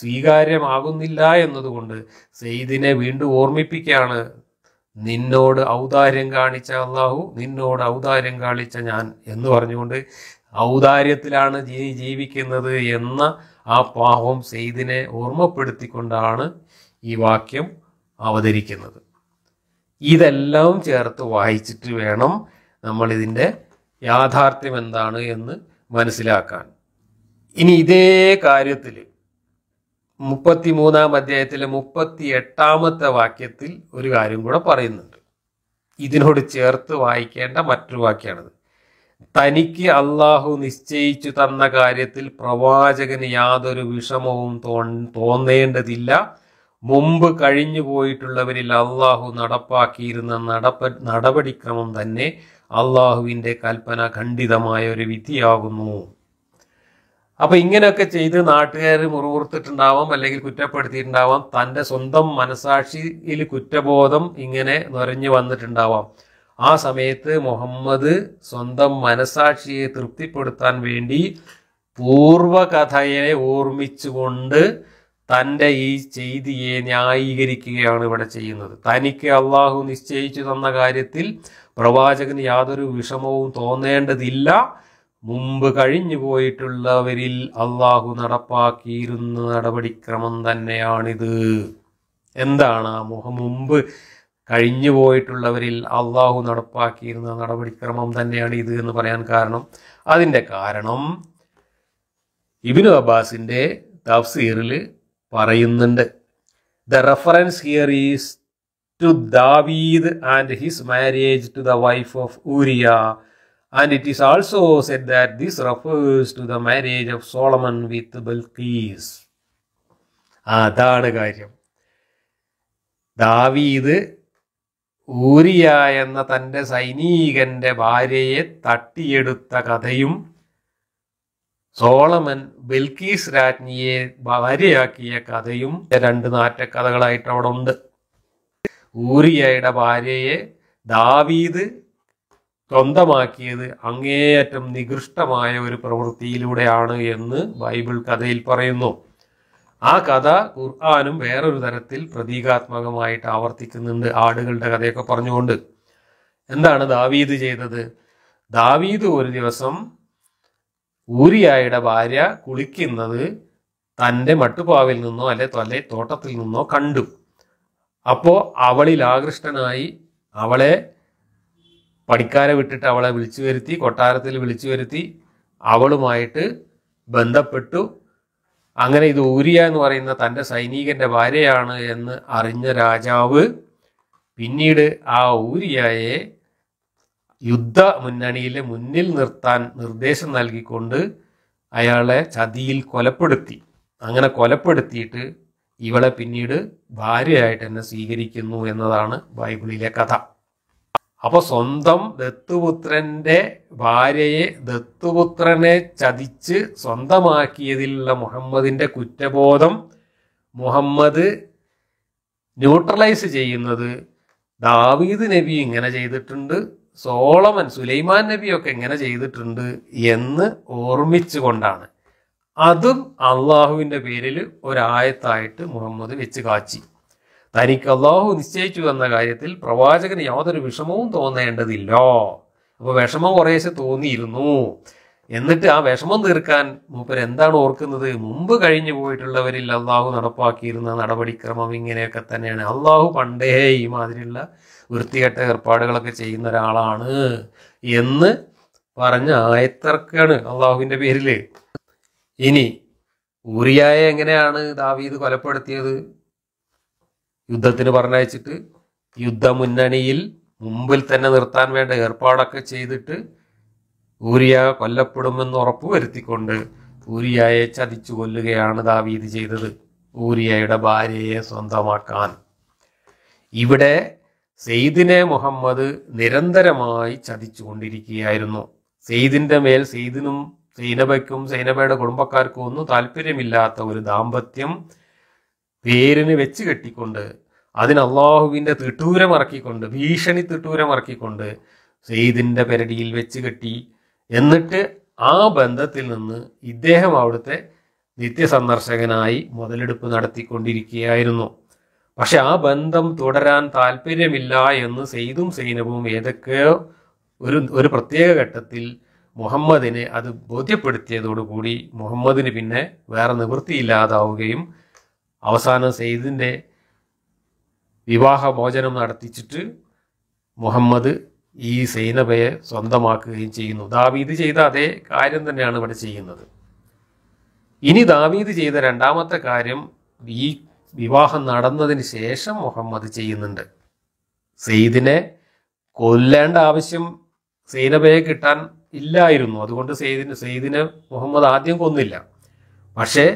സ്വീകാര്യമാകുന്നില്ല എന്നതുകൊണ്ട് സെയ്ദിനെ വീണ്ടും ഓർമ്മിപ്പിക്കുകയാണ് നിന്നോട് ഔദാര്യം കാണിച്ച അള്ളാഹു നിന്നോട് ഔദാര്യം കാണിച്ച ഞാൻ എന്ന് പറഞ്ഞുകൊണ്ട് ഔദാര്യത്തിലാണ് ജീ ജീവിക്കുന്നത് എന്ന ആ പാവം സെയ്ദിനെ ഓർമ്മപ്പെടുത്തിക്കൊണ്ടാണ് ഈ വാക്യം അവതരിക്കുന്നത് ഇതെല്ലാം ചേർത്ത് വായിച്ചിട്ട് വേണം നമ്മൾ ഇതിൻ്റെ യാഥാർത്ഥ്യം എന്താണ് എന്ന് മനസ്സിലാക്കാൻ ഇനി ഇതേ കാര്യത്തിൽ മുപ്പത്തിമൂന്നാം അധ്യായത്തിലെ മുപ്പത്തി എട്ടാമത്തെ വാക്യത്തിൽ ഒരു കാര്യം കൂടെ പറയുന്നുണ്ട് ഇതിനോട് ചേർത്ത് വായിക്കേണ്ട മറ്റൊരു വാക്യാണിത് തനിക്ക് അള്ളാഹു നിശ്ചയിച്ചു തന്ന കാര്യത്തിൽ പ്രവാചകന് യാതൊരു വിഷമവും തോന്നേണ്ടതില്ല മുമ്പ് കഴിഞ്ഞു പോയിട്ടുള്ളവരിൽ അള്ളാഹു നടപ്പാക്കിയിരുന്ന നടപ നടപടിക്രമം തന്നെ അള്ളാഹുവിൻ്റെ കൽപ്പന ഖണ്ഡിതമായ ഒരു വിധിയാകുന്നു അപ്പൊ ഇങ്ങനെയൊക്കെ ചെയ്ത് നാട്ടുകാർ മുറിവുറുത്തിട്ടുണ്ടാവാം അല്ലെങ്കിൽ കുറ്റപ്പെടുത്തിയിട്ടുണ്ടാവാം തന്റെ സ്വന്തം മനസാക്ഷിയിൽ കുറ്റബോധം ഇങ്ങനെ നിറഞ്ഞു വന്നിട്ടുണ്ടാവാം ആ സമയത്ത് മുഹമ്മദ് സ്വന്തം മനസാക്ഷിയെ തൃപ്തിപ്പെടുത്താൻ വേണ്ടി പൂർവകഥയെ ഓർമ്മിച്ചുകൊണ്ട് തൻ്റെ ഈ ചെയ്തിയെ ന്യായീകരിക്കുകയാണ് ഇവിടെ ചെയ്യുന്നത് തനിക്ക് അള്ളാഹു നിശ്ചയിച്ചു തന്ന കാര്യത്തിൽ പ്രവാചകന് യാതൊരു വിഷമവും തോന്നേണ്ടതില്ല മുമ്പ് കഴിഞ്ഞു പോയിട്ടുള്ളവരിൽ അള്ളാഹു നടപ്പാക്കിയിരുന്ന നടപടിക്രമം തന്നെയാണിത് എന്താണ് മുമ്പ് കഴിഞ്ഞു പോയിട്ടുള്ളവരിൽ അള്ളാഹു നടപ്പാക്കിയിരുന്ന നടപടിക്രമം തന്നെയാണ് ഇത് എന്ന് പറയാൻ കാരണം അതിൻ്റെ കാരണം ഇബിനു അബ്ബാസിൻ്റെ തഫ്സീറിൽ പറയുന്നുണ്ട് the reference here is to David and his marriage to the wife of Uriah And it is also said that this refers to the marriage of Solomon with Bilqis. അതാണ് കാര്യം ദാവീദ് ഊരിയ എന്ന തൻ്റെ സൈനികന്റെ ഭാര്യയെ തട്ടിയെടുത്ത കഥയും സോളമൻ ബിൽക്കീസ് രാജ്ഞിയെ ഭാര്യയാക്കിയ കഥയും രണ്ട് നാറ്റക്കഥകളായിട്ട് അവിടെ ഉണ്ട് ഊരിയയുടെ ഭാര്യയെ ദാവീദ് സ്വന്തമാക്കിയത് അങ്ങേയറ്റം നികൃഷ്ടമായ ഒരു പ്രവൃത്തിയിലൂടെയാണ് എന്ന് ബൈബിൾ കഥയിൽ പറയുന്നു ആ കഥ ഖുർആാനും വേറൊരു തരത്തിൽ പ്രതീകാത്മകമായിട്ട് ആവർത്തിക്കുന്നുണ്ട് ആടുകളുടെ കഥയൊക്കെ പറഞ്ഞുകൊണ്ട് എന്താണ് ദാവീദ് ചെയ്തത് ദാവീദ് ഒരു ദിവസം ഊരിയായുടെ ഭാര്യ കുളിക്കുന്നത് തൻ്റെ മട്ടുപാവിൽ നിന്നോ അല്ലെ തൊല്ലെ തോട്ടത്തിൽ നിന്നോ കണ്ടു അപ്പോൾ അവളിൽ ആകൃഷ്ടനായി അവളെ പണിക്കാരെ വിട്ടിട്ട് അവളെ വിളിച്ചു വരുത്തി കൊട്ടാരത്തിൽ വിളിച്ചു വരുത്തി അവളുമായിട്ട് ബന്ധപ്പെട്ടു അങ്ങനെ ഇത് ഊരിയ എന്ന് പറയുന്ന തൻ്റെ സൈനികന്റെ ഭാര്യയാണ് എന്ന് അറിഞ്ഞ രാജാവ് പിന്നീട് ആ ഊരിയയെ യുദ്ധ മുന്നണിയിലെ മുന്നിൽ നിർത്താൻ നിർദ്ദേശം നൽകിക്കൊണ്ട് അയാളെ ചതിയിൽ കൊലപ്പെടുത്തി അങ്ങനെ കൊലപ്പെടുത്തിയിട്ട് ഇവളെ പിന്നീട് ഭാര്യയായിട്ട് തന്നെ സ്വീകരിക്കുന്നു എന്നതാണ് ബൈബിളിലെ കഥ അപ്പോൾ സ്വന്തം ദത്തുപുത്രന്റെ ഭാര്യയെ ദത്തുപുത്രനെ ചതിച്ച് സ്വന്തമാക്കിയതിലുള്ള മുഹമ്മദിന്റെ കുറ്റബോധം മുഹമ്മദ് ന്യൂട്രലൈസ് ചെയ്യുന്നത് ദാവീദ് നബി ഇങ്ങനെ ചെയ്തിട്ടുണ്ട് സോളമൻ സുലൈമാൻ നബിയൊക്കെ ഇങ്ങനെ ചെയ്തിട്ടുണ്ട് എന്ന് ഓർമ്മിച്ചുകൊണ്ടാണ് അതും അള്ളാഹുവിൻ്റെ പേരിൽ ഒരായത്തായിട്ട് മുഹമ്മദ് വെച്ച് കാച്ചി തനിക്ക് അള്ളാഹു നിശ്ചയിച്ചു എന്ന കാര്യത്തിൽ പ്രവാചകന് യാതൊരു വിഷമവും തോന്നേണ്ടതില്ല അപ്പോൾ വിഷമം കുറേശ്ശെ തോന്നിയിരുന്നു എന്നിട്ട് ആ വിഷമം തീർക്കാൻ മൂപ്പർ എന്താണ് ഓർക്കുന്നത് മുമ്പ് കഴിഞ്ഞു പോയിട്ടുള്ളവരിൽ അള്ളാഹു നടപ്പാക്കിയിരുന്ന നടപടിക്രമം ഇങ്ങനെയൊക്കെ തന്നെയാണ് അള്ളാഹു പണ്ടേ ഈ മാതിരിയുള്ള വൃത്തികെട്ട ഏർപ്പാടുകളൊക്കെ ചെയ്യുന്ന ഒരാളാണ് എന്ന് പറഞ്ഞ ആയത്തർക്കാണ് അള്ളാഹുവിൻ്റെ പേരിൽ ഇനി ഊറിയായ എങ്ങനെയാണ് ദാവീദ് കൊലപ്പെടുത്തിയത് യുദ്ധത്തിന് പറഞ്ഞയച്ചിട്ട് യുദ്ധമുന്നണിയിൽ മുമ്പിൽ തന്നെ നിർത്താൻ വേണ്ട ഏർപ്പാടൊക്കെ ചെയ്തിട്ട് ഊരിയ കൊല്ലപ്പെടുമെന്ന് ഉറപ്പുവരുത്തിക്കൊണ്ട് ഊരിയയെ ചതിച്ചു കൊല്ലുകയാണ് ദാവീദ് ചെയ്തത് ഊരിയയുടെ ഭാര്യയെ സ്വന്തമാക്കാൻ ഇവിടെ സെയ്ദിനെ മുഹമ്മദ് നിരന്തരമായി ചതിച്ചുകൊണ്ടിരിക്കുകയായിരുന്നു സെയ്ദിന്റെ മേൽ സെയ്ദിനും സൈനബയ്ക്കും സൈനബയുടെ കുടുംബക്കാർക്കും ഒന്നും താല്പര്യമില്ലാത്ത ഒരു ദാമ്പത്യം വേരിന് വെച്ച് കെട്ടിക്കൊണ്ട് അതിന് അള്ളാഹുവിൻ്റെ തിട്ടൂരമിറക്കിക്കൊണ്ട് ഭീഷണി തിട്ടൂരമിറക്കിക്കൊണ്ട് സെയ്ദിൻ്റെ പെരടിയിൽ വെച്ച് കെട്ടി എന്നിട്ട് ആ ബന്ധത്തിൽ നിന്ന് ഇദ്ദേഹം അവിടുത്തെ നിത്യസന്ദർശകനായി മുതലെടുപ്പ് നടത്തിക്കൊണ്ടിരിക്കുകയായിരുന്നു പക്ഷെ ആ ബന്ധം തുടരാൻ താല്പര്യമില്ല എന്ന് സെയ്തും സൈനവും ഏതൊക്കെയോ ഒരു ഒരു പ്രത്യേക ഘട്ടത്തിൽ മുഹമ്മദിനെ അത് ബോധ്യപ്പെടുത്തിയതോടുകൂടി മുഹമ്മദിന് പിന്നെ വേറെ നിവൃത്തിയില്ലാതാവുകയും അവസാനം സെയ്ദിൻ്റെ വിവാഹമോചനം നടത്തിച്ചിട്ട് മുഹമ്മദ് ഈ സൈനബയെ സ്വന്തമാക്കുകയും ചെയ്യുന്നു ദാവീദ് ചെയ്ത അതേ കാര്യം തന്നെയാണ് ഇവിടെ ചെയ്യുന്നത് ഇനി ദാവീദ് ചെയ്ത രണ്ടാമത്തെ കാര്യം ഈ വിവാഹം നടന്നതിന് ശേഷം മുഹമ്മദ് ചെയ്യുന്നുണ്ട് സെയ്ദിനെ കൊല്ലേണ്ട ആവശ്യം സൈനബയെ കിട്ടാൻ ഇല്ലായിരുന്നു അതുകൊണ്ട് സെയ്ദിന് സെയ്ദിനെ മുഹമ്മദ് ആദ്യം കൊന്നില്ല പക്ഷേ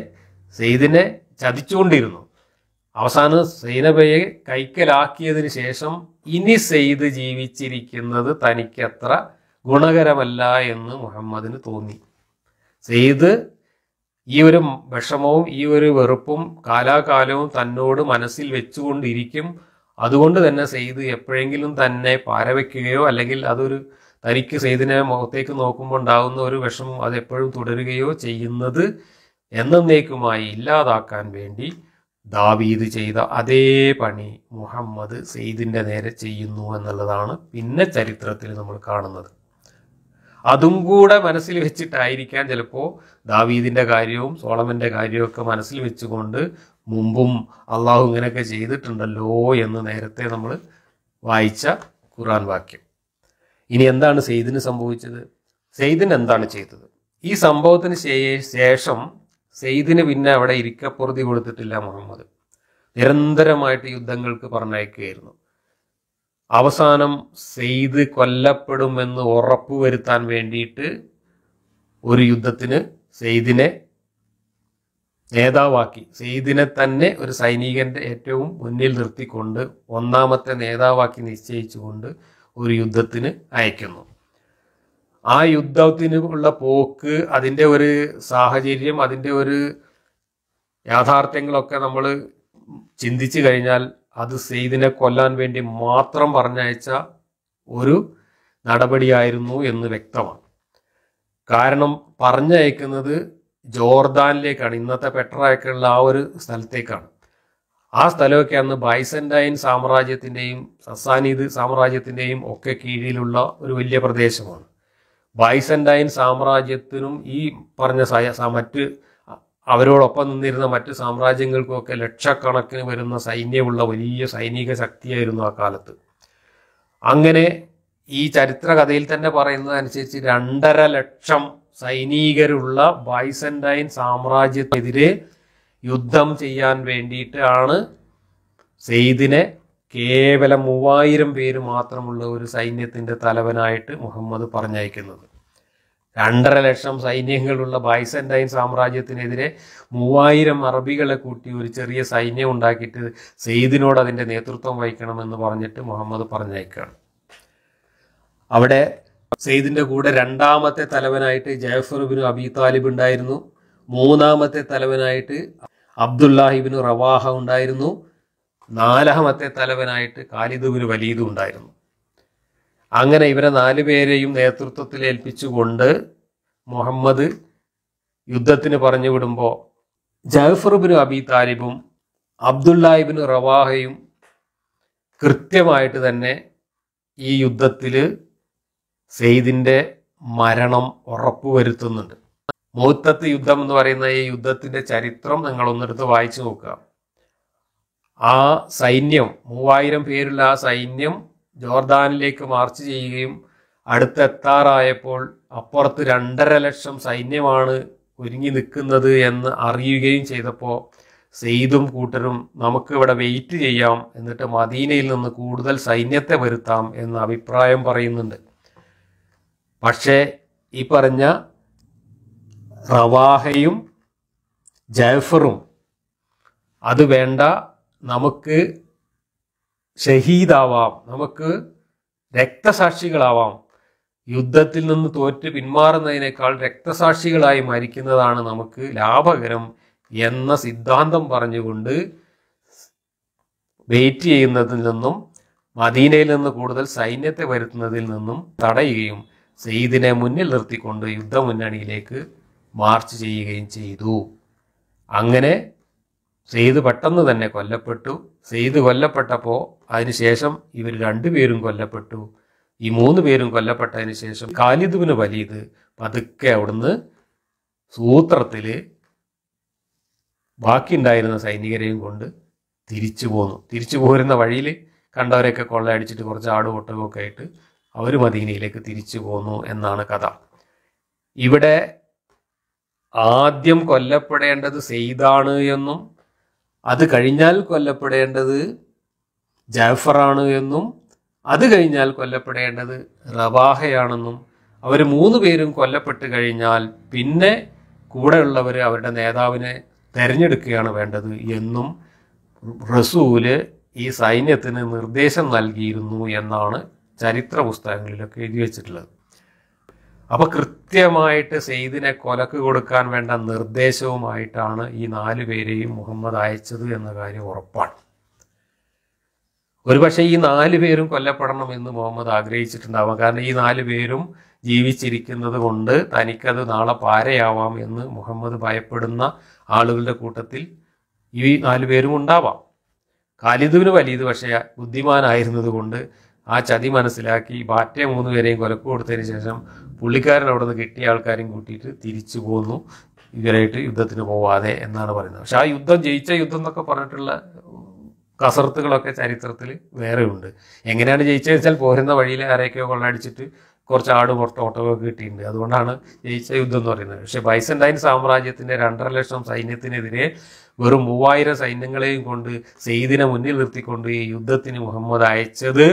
സെയ്ദിനെ ചതിച്ചുകൊണ്ടിരുന്നു അവസാനം സൈനബയെ കൈക്കലാക്കിയതിന് ശേഷം ഇനി സെയ്ദ് ജീവിച്ചിരിക്കുന്നത് തനിക്കത്ര ഗുണകരമല്ല എന്ന് മുഹമ്മദിന് തോന്നി സെയ്ദ് ഈ ഒരു വിഷമവും ഈ ഒരു വെറുപ്പും കാലാകാലവും തന്നോട് മനസ്സിൽ വെച്ചുകൊണ്ടിരിക്കും അതുകൊണ്ട് തന്നെ സെയ്ദ് എപ്പോഴെങ്കിലും തന്നെ പാരവെക്കുകയോ അല്ലെങ്കിൽ അതൊരു തനിക്ക് സെയ്ദിനെ മുഖത്തേക്ക് നോക്കുമ്പോൾ ഉണ്ടാകുന്ന ഒരു വിഷമം അത് എപ്പോഴും തുടരുകയോ ചെയ്യുന്നത് എന്നേക്കുമായി ഇല്ലാതാക്കാൻ വേണ്ടി ദാവീദ് ചെയ്ത അതേ പണി മുഹമ്മദ് സെയ്ദിൻ്റെ നേരെ ചെയ്യുന്നു എന്നുള്ളതാണ് പിന്നെ ചരിത്രത്തിൽ നമ്മൾ കാണുന്നത് അതും കൂടെ മനസ്സിൽ വെച്ചിട്ടായിരിക്കാൻ ചിലപ്പോൾ ദാവീദിൻ്റെ കാര്യവും സോളമൻ്റെ കാര്യവും മനസ്സിൽ വെച്ചുകൊണ്ട് മുമ്പും അള്ളാഹു ഇങ്ങനെയൊക്കെ ചെയ്തിട്ടുണ്ടല്ലോ എന്ന് നേരത്തെ നമ്മൾ വായിച്ച ഖുറാൻ വാക്യം ഇനി എന്താണ് സെയ്ദിന് സംഭവിച്ചത് സെയ്ദിന് എന്താണ് ചെയ്തത് ഈ സംഭവത്തിന് ശേഷം സെയ്ദിന് പിന്നെ അവിടെ ഇരിക്കപ്പുറതി കൊടുത്തിട്ടില്ല മുഹമ്മദ് നിരന്തരമായിട്ട് യുദ്ധങ്ങൾക്ക് പറഞ്ഞയക്കുകയായിരുന്നു അവസാനം സെയ്ദ് കൊല്ലപ്പെടുമെന്ന് വരുത്താൻ വേണ്ടിയിട്ട് ഒരു യുദ്ധത്തിന് സെയ്ദിനെ നേതാവാക്കി സെയ്ദിനെ തന്നെ ഒരു സൈനികന്റെ ഏറ്റവും മുന്നിൽ നിർത്തിക്കൊണ്ട് ഒന്നാമത്തെ നേതാവാക്കി നിശ്ചയിച്ചുകൊണ്ട് ഒരു യുദ്ധത്തിന് അയക്കുന്നു ആ യുദ്ധത്തിന് ഉള്ള പോക്ക് അതിൻ്റെ ഒരു സാഹചര്യം അതിൻ്റെ ഒരു യാഥാർത്ഥ്യങ്ങളൊക്കെ നമ്മൾ ചിന്തിച്ചു കഴിഞ്ഞാൽ അത് സെയ്ദിനെ കൊല്ലാൻ വേണ്ടി മാത്രം പറഞ്ഞയച്ച ഒരു നടപടിയായിരുന്നു എന്ന് വ്യക്തമാണ് കാരണം പറഞ്ഞയക്കുന്നത് ജോർദാനിലേക്കാണ് ഇന്നത്തെ പെട്രയൊക്കെയുള്ള ആ ഒരു സ്ഥലത്തേക്കാണ് ആ സ്ഥലമൊക്കെ അന്ന് ബൈസൻഡൈൻ സാമ്രാജ്യത്തിൻ്റെയും സസാനീദ് സാമ്രാജ്യത്തിൻ്റെയും ഒക്കെ കീഴിലുള്ള ഒരു വലിയ പ്രദേശമാണ് ബൈസൻറ്റൈൻ സാമ്രാജ്യത്തിനും ഈ പറഞ്ഞ മറ്റ് അവരോടൊപ്പം നിന്നിരുന്ന മറ്റ് സാമ്രാജ്യങ്ങൾക്കുമൊക്കെ ലക്ഷക്കണക്കിന് വരുന്ന സൈന്യമുള്ള വലിയ സൈനിക ശക്തിയായിരുന്നു ആ കാലത്ത് അങ്ങനെ ഈ ചരിത്ര കഥയിൽ തന്നെ പറയുന്നതനുസരിച്ച് രണ്ടര ലക്ഷം സൈനികരുള്ള ബൈസൻറ്റൈൻ സാമ്രാജ്യത്തിനെതിരെ യുദ്ധം ചെയ്യാൻ വേണ്ടിയിട്ടാണ് സെയ്ദിനെ കേവലം മൂവായിരം പേര് മാത്രമുള്ള ഒരു സൈന്യത്തിൻ്റെ തലവനായിട്ട് മുഹമ്മദ് പറഞ്ഞയക്കുന്നത് രണ്ടര ലക്ഷം സൈന്യങ്ങളുള്ള ബൈസൻറ്റൈൻ സാമ്രാജ്യത്തിനെതിരെ മൂവായിരം അറബികളെ കൂട്ടി ഒരു ചെറിയ സൈന്യം ഉണ്ടാക്കിയിട്ട് സെയ്ദിനോട് അതിൻ്റെ നേതൃത്വം വഹിക്കണമെന്ന് പറഞ്ഞിട്ട് മുഹമ്മദ് പറഞ്ഞയക്കുകയാണ് അവിടെ സെയ്ദിൻ്റെ കൂടെ രണ്ടാമത്തെ തലവനായിട്ട് ജയഫർബിനു അബി താലിബ് ഉണ്ടായിരുന്നു മൂന്നാമത്തെ തലവനായിട്ട് അബ്ദുല്ലാഹിബിനു റവാഹ ഉണ്ടായിരുന്നു നാലാമത്തെ തലവനായിട്ട് കാലിദുവിന് വലീദും ഉണ്ടായിരുന്നു അങ്ങനെ ഇവരെ നാലു പേരെയും നേതൃത്വത്തിൽ ഏൽപ്പിച്ചുകൊണ്ട് മുഹമ്മദ് യുദ്ധത്തിന് പറഞ്ഞു വിടുമ്പോൾ ജഹഫർബിന് അബി താലിബും അബ്ദുല്ലാഹിബിന് റവാഹയും കൃത്യമായിട്ട് തന്നെ ഈ യുദ്ധത്തിൽ സെയ്ദിൻ്റെ മരണം ഉറപ്പുവരുത്തുന്നുണ്ട് മൂത്തത്ത് യുദ്ധം എന്ന് പറയുന്ന ഈ യുദ്ധത്തിൻ്റെ ചരിത്രം നിങ്ങളൊന്നെടുത്ത് വായിച്ചു നോക്കുക ആ സൈന്യം മൂവായിരം പേരുള്ള ആ സൈന്യം ജോർദാനിലേക്ക് മാർച്ച് ചെയ്യുകയും അടുത്തെത്താറായപ്പോൾ അപ്പുറത്ത് രണ്ടര ലക്ഷം സൈന്യമാണ് ഒരുങ്ങി നിൽക്കുന്നത് എന്ന് അറിയുകയും ചെയ്തപ്പോൾ സെയ്തും കൂട്ടരും നമുക്കിവിടെ വെയിറ്റ് ചെയ്യാം എന്നിട്ട് മദീനയിൽ നിന്ന് കൂടുതൽ സൈന്യത്തെ വരുത്താം എന്ന അഭിപ്രായം പറയുന്നുണ്ട് പക്ഷേ ഈ പറഞ്ഞ റവാഹയും ജൈഫറും അത് വേണ്ട നമുക്ക് ഷഹീദാവാം നമുക്ക് രക്തസാക്ഷികളാവാം യുദ്ധത്തിൽ നിന്ന് തോറ്റ് പിന്മാറുന്നതിനേക്കാൾ രക്തസാക്ഷികളായി മരിക്കുന്നതാണ് നമുക്ക് ലാഭകരം എന്ന സിദ്ധാന്തം പറഞ്ഞുകൊണ്ട് വെയിറ്റ് ചെയ്യുന്നതിൽ നിന്നും മദീനയിൽ നിന്ന് കൂടുതൽ സൈന്യത്തെ വരുത്തുന്നതിൽ നിന്നും തടയുകയും സെയ്ദിനെ മുന്നിൽ നിർത്തിക്കൊണ്ട് യുദ്ധമുന്നണിയിലേക്ക് മാർച്ച് ചെയ്യുകയും ചെയ്തു അങ്ങനെ സെയ്ദ് പെട്ടെന്ന് തന്നെ കൊല്ലപ്പെട്ടു സെയ്ദ് കൊല്ലപ്പെട്ടപ്പോൾ അതിനുശേഷം ഇവർ രണ്ടുപേരും കൊല്ലപ്പെട്ടു ഈ മൂന്ന് പേരും കൊല്ലപ്പെട്ടതിന് ശേഷം കാലിദുവിന് വലീദ് പതുക്കെ അവിടുന്ന് സൂത്രത്തിൽ ബാക്കിയുണ്ടായിരുന്ന സൈനികരെയും കൊണ്ട് തിരിച്ചു പോന്നു തിരിച്ചു പോരുന്ന വഴിയിൽ കണ്ടവരെയൊക്കെ കൊള്ളയടിച്ചിട്ട് കുറച്ച് ആടുപൊട്ടകമൊക്കെ ആയിട്ട് അവർ മദീനയിലേക്ക് തിരിച്ചു പോന്നു എന്നാണ് കഥ ഇവിടെ ആദ്യം കൊല്ലപ്പെടേണ്ടത് സെയ്ദാണ് എന്നും അത് കഴിഞ്ഞാൽ കൊല്ലപ്പെടേണ്ടത് ജാഫറാണ് എന്നും അത് കഴിഞ്ഞാൽ കൊല്ലപ്പെടേണ്ടത് റവാഹയാണെന്നും അവർ മൂന്ന് പേരും കൊല്ലപ്പെട്ട് കഴിഞ്ഞാൽ പിന്നെ കൂടെയുള്ളവർ അവരുടെ നേതാവിനെ തെരഞ്ഞെടുക്കുകയാണ് വേണ്ടത് എന്നും റസൂല് ഈ സൈന്യത്തിന് നിർദ്ദേശം നൽകിയിരുന്നു എന്നാണ് ചരിത്ര പുസ്തകങ്ങളിലൊക്കെ എഴുതി വെച്ചിട്ടുള്ളത് അപ്പൊ കൃത്യമായിട്ട് സെയ്ദിനെ കൊലക്ക് കൊടുക്കാൻ വേണ്ട നിർദ്ദേശവുമായിട്ടാണ് ഈ നാലു പേരെയും മുഹമ്മദ് അയച്ചത് എന്ന കാര്യം ഉറപ്പാണ് ഒരുപക്ഷെ ഈ നാല് പേരും കൊല്ലപ്പെടണം എന്ന് മുഹമ്മദ് ആഗ്രഹിച്ചിട്ടുണ്ടാവാം കാരണം ഈ നാല് പേരും ജീവിച്ചിരിക്കുന്നത് കൊണ്ട് തനിക്കത് നാളെ പാരയാവാം എന്ന് മുഹമ്മദ് ഭയപ്പെടുന്ന ആളുകളുടെ കൂട്ടത്തിൽ ഈ നാല് പേരും ഉണ്ടാവാം ഖാലിദുവിന് വലിയത് പക്ഷേ ബുദ്ധിമാനായിരുന്നതുകൊണ്ട് ആ ചതി മനസ്സിലാക്കി ബാറ്റേ മൂന്ന് പേരെയും കൊലക്ക് കൊടുത്തതിന് ശേഷം പുള്ളിക്കാരൻ അവിടെ നിന്ന് കിട്ടിയ ആൾക്കാരെയും കൂട്ടിയിട്ട് തിരിച്ചു പോന്നു ഇവരായിട്ട് യുദ്ധത്തിന് പോവാതെ എന്നാണ് പറയുന്നത് പക്ഷെ ആ യുദ്ധം ജയിച്ച യുദ്ധം എന്നൊക്കെ പറഞ്ഞിട്ടുള്ള കസർത്തുകളൊക്കെ ചരിത്രത്തിൽ ഉണ്ട് എങ്ങനെയാണ് ജയിച്ചതെന്ന് വെച്ചാൽ പോരുന്ന വഴിയിൽ ആരെയൊക്കെയോ കൊള്ളടിച്ചിട്ട് കുറച്ച് ആട് പുറത്ത് ഓട്ടമൊക്കെ കിട്ടിയിട്ടുണ്ട് അതുകൊണ്ടാണ് ജയിച്ച യുദ്ധം എന്ന് പറയുന്നത് പക്ഷേ ബൈസൻഡൈൻ സാമ്രാജ്യത്തിൻ്റെ രണ്ടര ലക്ഷം സൈന്യത്തിനെതിരെ വെറും മൂവായിരം സൈന്യങ്ങളെയും കൊണ്ട് സെയ്ദിനെ മുന്നിൽ നിർത്തിക്കൊണ്ട് ഈ യുദ്ധത്തിന് മുഹമ്മദ് അയച്ചത്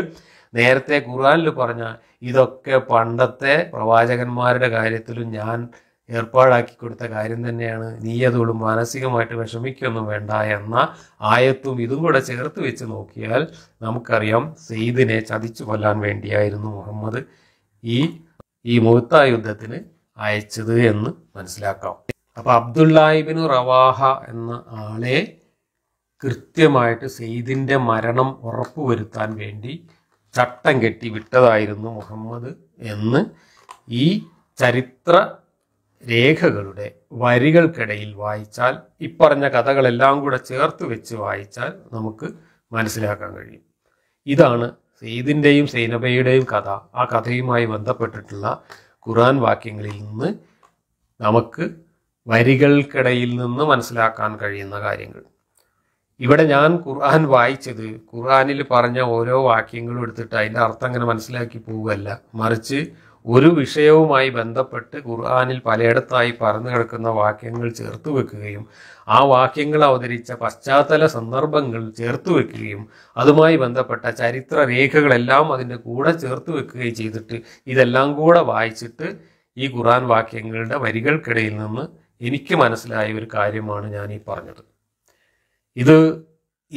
നേരത്തെ ഖുർആാനിൽ പറഞ്ഞ ഇതൊക്കെ പണ്ടത്തെ പ്രവാചകന്മാരുടെ കാര്യത്തിലും ഞാൻ ഏർപ്പാടാക്കി കൊടുത്ത കാര്യം തന്നെയാണ് നീ അതോട് മാനസികമായിട്ട് വിഷമിക്കൊന്നും വേണ്ട എന്ന ആയത്തും ഇതും കൂടെ ചേർത്ത് വെച്ച് നോക്കിയാൽ നമുക്കറിയാം സെയ്ദിനെ ചതിച്ചു കൊല്ലാൻ വേണ്ടിയായിരുന്നു മുഹമ്മദ് ഈ ഈ മുഹത്ത യുദ്ധത്തിന് അയച്ചത് എന്ന് മനസ്സിലാക്കാം അപ്പോൾ അബ്ദുല്ലാഹിബിന് റവാഹ എന്ന ആളെ കൃത്യമായിട്ട് സെയ്ദിൻ്റെ മരണം ഉറപ്പുവരുത്താൻ വേണ്ടി ചട്ടം കെട്ടി വിട്ടതായിരുന്നു മുഹമ്മദ് എന്ന് ഈ ചരിത്ര രേഖകളുടെ വരികൾക്കിടയിൽ വായിച്ചാൽ ഇപ്പറഞ്ഞ കഥകളെല്ലാം കൂടെ ചേർത്ത് വെച്ച് വായിച്ചാൽ നമുക്ക് മനസ്സിലാക്കാൻ കഴിയും ഇതാണ് സെയ്ദിൻ്റെയും സൈനബയുടെയും കഥ ആ കഥയുമായി ബന്ധപ്പെട്ടിട്ടുള്ള ഖുറാൻ വാക്യങ്ങളിൽ നിന്ന് നമുക്ക് വരികൾക്കിടയിൽ നിന്ന് മനസ്സിലാക്കാൻ കഴിയുന്ന കാര്യങ്ങൾ ഇവിടെ ഞാൻ ഖുർആൻ വായിച്ചത് ഖുർആനിൽ പറഞ്ഞ ഓരോ വാക്യങ്ങളും എടുത്തിട്ട് അതിൻ്റെ അർത്ഥം അങ്ങനെ മനസ്സിലാക്കി പോവുകയല്ല മറിച്ച് ഒരു വിഷയവുമായി ബന്ധപ്പെട്ട് ഖുർആാനിൽ പലയിടത്തായി പറന്നു കിടക്കുന്ന വാക്യങ്ങൾ ചേർത്ത് വെക്കുകയും ആ വാക്യങ്ങൾ അവതരിച്ച പശ്ചാത്തല സന്ദർഭങ്ങൾ ചേർത്ത് വെക്കുകയും അതുമായി ബന്ധപ്പെട്ട ചരിത്ര രേഖകളെല്ലാം അതിൻ്റെ കൂടെ ചേർത്ത് വെക്കുകയും ചെയ്തിട്ട് ഇതെല്ലാം കൂടെ വായിച്ചിട്ട് ഈ ഖുർആൻ വാക്യങ്ങളുടെ വരികൾക്കിടയിൽ നിന്ന് എനിക്ക് മനസ്സിലായ ഒരു കാര്യമാണ് ഞാൻ ഈ പറഞ്ഞത് ഇത്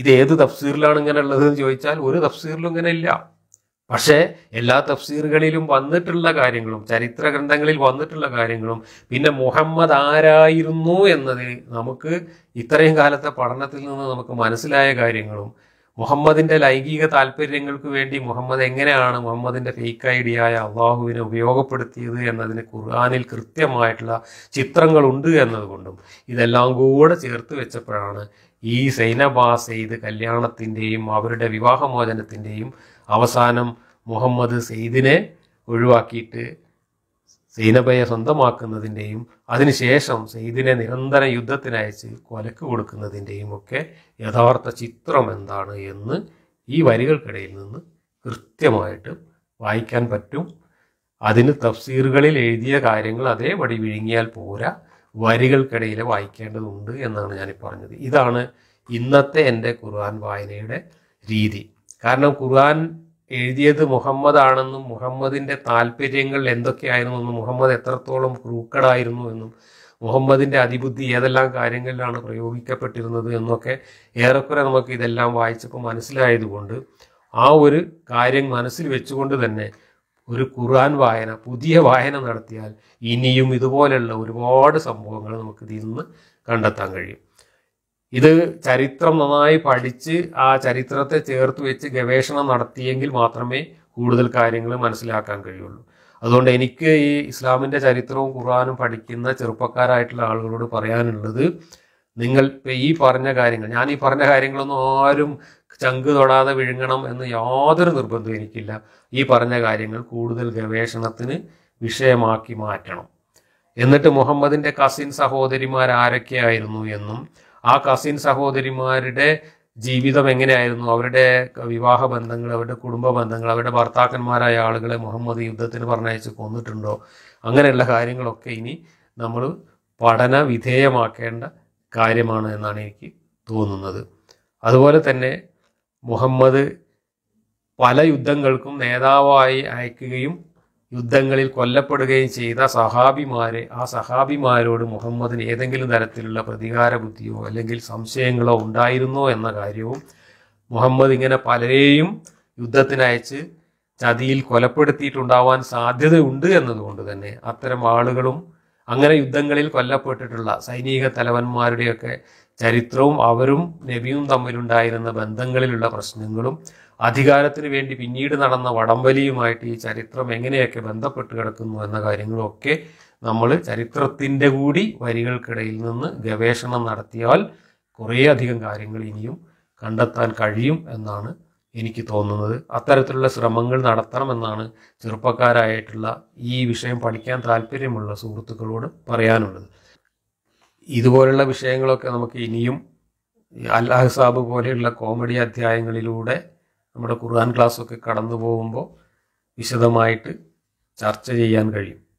ഇത് ഏത് തഫ്സീറിലാണ് ഇങ്ങനെ ഉള്ളത് എന്ന് ചോദിച്ചാൽ ഒരു തഫ്സീറിലും ഇങ്ങനെ ഇല്ല പക്ഷേ എല്ലാ തഫ്സീറുകളിലും വന്നിട്ടുള്ള കാര്യങ്ങളും ചരിത്ര ഗ്രന്ഥങ്ങളിൽ വന്നിട്ടുള്ള കാര്യങ്ങളും പിന്നെ മുഹമ്മദ് ആരായിരുന്നു എന്നത് നമുക്ക് ഇത്രയും കാലത്തെ പഠനത്തിൽ നിന്ന് നമുക്ക് മനസ്സിലായ കാര്യങ്ങളും മുഹമ്മദിന്റെ ലൈംഗിക താല്പര്യങ്ങൾക്ക് വേണ്ടി മുഹമ്മദ് എങ്ങനെയാണ് മുഹമ്മദിന്റെ ഫേക്ക് ഐഡിയ ആയ അള്ളാഹുവിനെ ഉപയോഗപ്പെടുത്തിയത് എന്നതിന് ഖുർആാനിൽ കൃത്യമായിട്ടുള്ള ചിത്രങ്ങളുണ്ട് എന്നതുകൊണ്ടും ഇതെല്ലാം കൂടെ ചേർത്ത് വെച്ചപ്പോഴാണ് ഈ സൈനബ സെയ്ദ് കല്യാണത്തിൻ്റെയും അവരുടെ വിവാഹമോചനത്തിൻ്റെയും അവസാനം മുഹമ്മദ് സെയ്ദിനെ ഒഴിവാക്കിയിട്ട് സൈനബയെ സ്വന്തമാക്കുന്നതിൻ്റെയും അതിനുശേഷം സെയ്ദിനെ നിരന്തരം യുദ്ധത്തിനയച്ച് കൊലക്ക് കൊടുക്കുന്നതിൻ്റെയും ഒക്കെ യഥാർത്ഥ ചിത്രം എന്താണ് എന്ന് ഈ വരികൾക്കിടയിൽ നിന്ന് കൃത്യമായിട്ട് വായിക്കാൻ പറ്റും അതിന് തഫ്സീറുകളിൽ എഴുതിയ കാര്യങ്ങൾ അതേപടി വിഴുങ്ങിയാൽ പോരാ വരികൾക്കിടയിൽ വായിക്കേണ്ടതുണ്ട് എന്നാണ് ഞാൻ പറഞ്ഞത് ഇതാണ് ഇന്നത്തെ എൻ്റെ ഖുർആൻ വായനയുടെ രീതി കാരണം ഖുർആൻ എഴുതിയത് മുഹമ്മദ് ആണെന്നും മുഹമ്മദിൻ്റെ താല്പര്യങ്ങൾ എന്തൊക്കെയായിരുന്നുവെന്നും മുഹമ്മദ് എത്രത്തോളം ക്രൂക്കടായിരുന്നു എന്നും മുഹമ്മദിൻ്റെ അതിബുദ്ധി ഏതെല്ലാം കാര്യങ്ങളിലാണ് പ്രയോഗിക്കപ്പെട്ടിരുന്നത് എന്നൊക്കെ ഏറെക്കുറെ നമുക്ക് ഇതെല്ലാം വായിച്ചപ്പോൾ മനസ്സിലായതുകൊണ്ട് ആ ഒരു കാര്യം മനസ്സിൽ വെച്ചുകൊണ്ട് തന്നെ ഒരു ഖുർആൻ വായന പുതിയ വായന നടത്തിയാൽ ഇനിയും ഇതുപോലെയുള്ള ഒരുപാട് സംഭവങ്ങൾ നമുക്ക് ഇതിൽ നിന്ന് കണ്ടെത്താൻ കഴിയും ഇത് ചരിത്രം നന്നായി പഠിച്ച് ആ ചരിത്രത്തെ ചേർത്ത് വെച്ച് ഗവേഷണം നടത്തിയെങ്കിൽ മാത്രമേ കൂടുതൽ കാര്യങ്ങൾ മനസ്സിലാക്കാൻ കഴിയുള്ളൂ അതുകൊണ്ട് എനിക്ക് ഈ ഇസ്ലാമിൻ്റെ ചരിത്രവും ഖുർആാനും പഠിക്കുന്ന ചെറുപ്പക്കാരായിട്ടുള്ള ആളുകളോട് പറയാനുള്ളത് നിങ്ങൾ ഈ പറഞ്ഞ കാര്യങ്ങൾ ഞാൻ ഈ പറഞ്ഞ കാര്യങ്ങളൊന്നും ആരും ചങ്ക് തൊടാതെ വിഴുങ്ങണം എന്ന് യാതൊരു നിർബന്ധവും എനിക്കില്ല ഈ പറഞ്ഞ കാര്യങ്ങൾ കൂടുതൽ ഗവേഷണത്തിന് വിഷയമാക്കി മാറ്റണം എന്നിട്ട് മുഹമ്മദിന്റെ കസിൻ സഹോദരിമാർ ആരൊക്കെയായിരുന്നു എന്നും ആ കസിൻ സഹോദരിമാരുടെ ജീവിതം എങ്ങനെയായിരുന്നു അവരുടെ വിവാഹ ബന്ധങ്ങൾ അവരുടെ കുടുംബ ബന്ധങ്ങൾ അവരുടെ ഭർത്താക്കന്മാരായ ആളുകളെ മുഹമ്മദ് യുദ്ധത്തിന് പറഞ്ഞയച്ച് കൊന്നിട്ടുണ്ടോ അങ്ങനെയുള്ള കാര്യങ്ങളൊക്കെ ഇനി നമ്മൾ പഠന വിധേയമാക്കേണ്ട കാര്യമാണ് എന്നാണ് എനിക്ക് തോന്നുന്നത് അതുപോലെ തന്നെ മുഹമ്മദ് പല യുദ്ധങ്ങൾക്കും നേതാവായി അയക്കുകയും യുദ്ധങ്ങളിൽ കൊല്ലപ്പെടുകയും ചെയ്ത സഹാബിമാരെ ആ സഹാബിമാരോട് മുഹമ്മദിന് ഏതെങ്കിലും തരത്തിലുള്ള പ്രതികാര ബുദ്ധിയോ അല്ലെങ്കിൽ സംശയങ്ങളോ ഉണ്ടായിരുന്നോ എന്ന കാര്യവും മുഹമ്മദ് ഇങ്ങനെ പലരെയും യുദ്ധത്തിനയച്ച് ചതിയിൽ കൊലപ്പെടുത്തിയിട്ടുണ്ടാവാൻ സാധ്യതയുണ്ട് എന്നതുകൊണ്ട് തന്നെ അത്തരം ആളുകളും അങ്ങനെ യുദ്ധങ്ങളിൽ കൊല്ലപ്പെട്ടിട്ടുള്ള സൈനിക തലവന്മാരുടെയൊക്കെ ചരിത്രവും അവരും നബിയും തമ്മിലുണ്ടായിരുന്ന ബന്ധങ്ങളിലുള്ള പ്രശ്നങ്ങളും അധികാരത്തിന് വേണ്ടി പിന്നീട് നടന്ന വടംവലിയുമായിട്ട് ഈ ചരിത്രം എങ്ങനെയൊക്കെ ബന്ധപ്പെട്ട് കിടക്കുന്നു എന്ന കാര്യങ്ങളൊക്കെ നമ്മൾ ചരിത്രത്തിൻ്റെ കൂടി വരികൾക്കിടയിൽ നിന്ന് ഗവേഷണം നടത്തിയാൽ കുറേയധികം കാര്യങ്ങൾ ഇനിയും കണ്ടെത്താൻ കഴിയും എന്നാണ് എനിക്ക് തോന്നുന്നത് അത്തരത്തിലുള്ള ശ്രമങ്ങൾ നടത്തണമെന്നാണ് ചെറുപ്പക്കാരായിട്ടുള്ള ഈ വിഷയം പഠിക്കാൻ താല്പര്യമുള്ള സുഹൃത്തുക്കളോട് പറയാനുള്ളത് ഇതുപോലുള്ള വിഷയങ്ങളൊക്കെ നമുക്ക് ഇനിയും അല്ലാഹ് സാബ് പോലെയുള്ള കോമഡി അധ്യായങ്ങളിലൂടെ നമ്മുടെ ഖുർആൻ ക്ലാസ്സൊക്കെ കടന്നു പോകുമ്പോൾ വിശദമായിട്ട് ചർച്ച ചെയ്യാൻ കഴിയും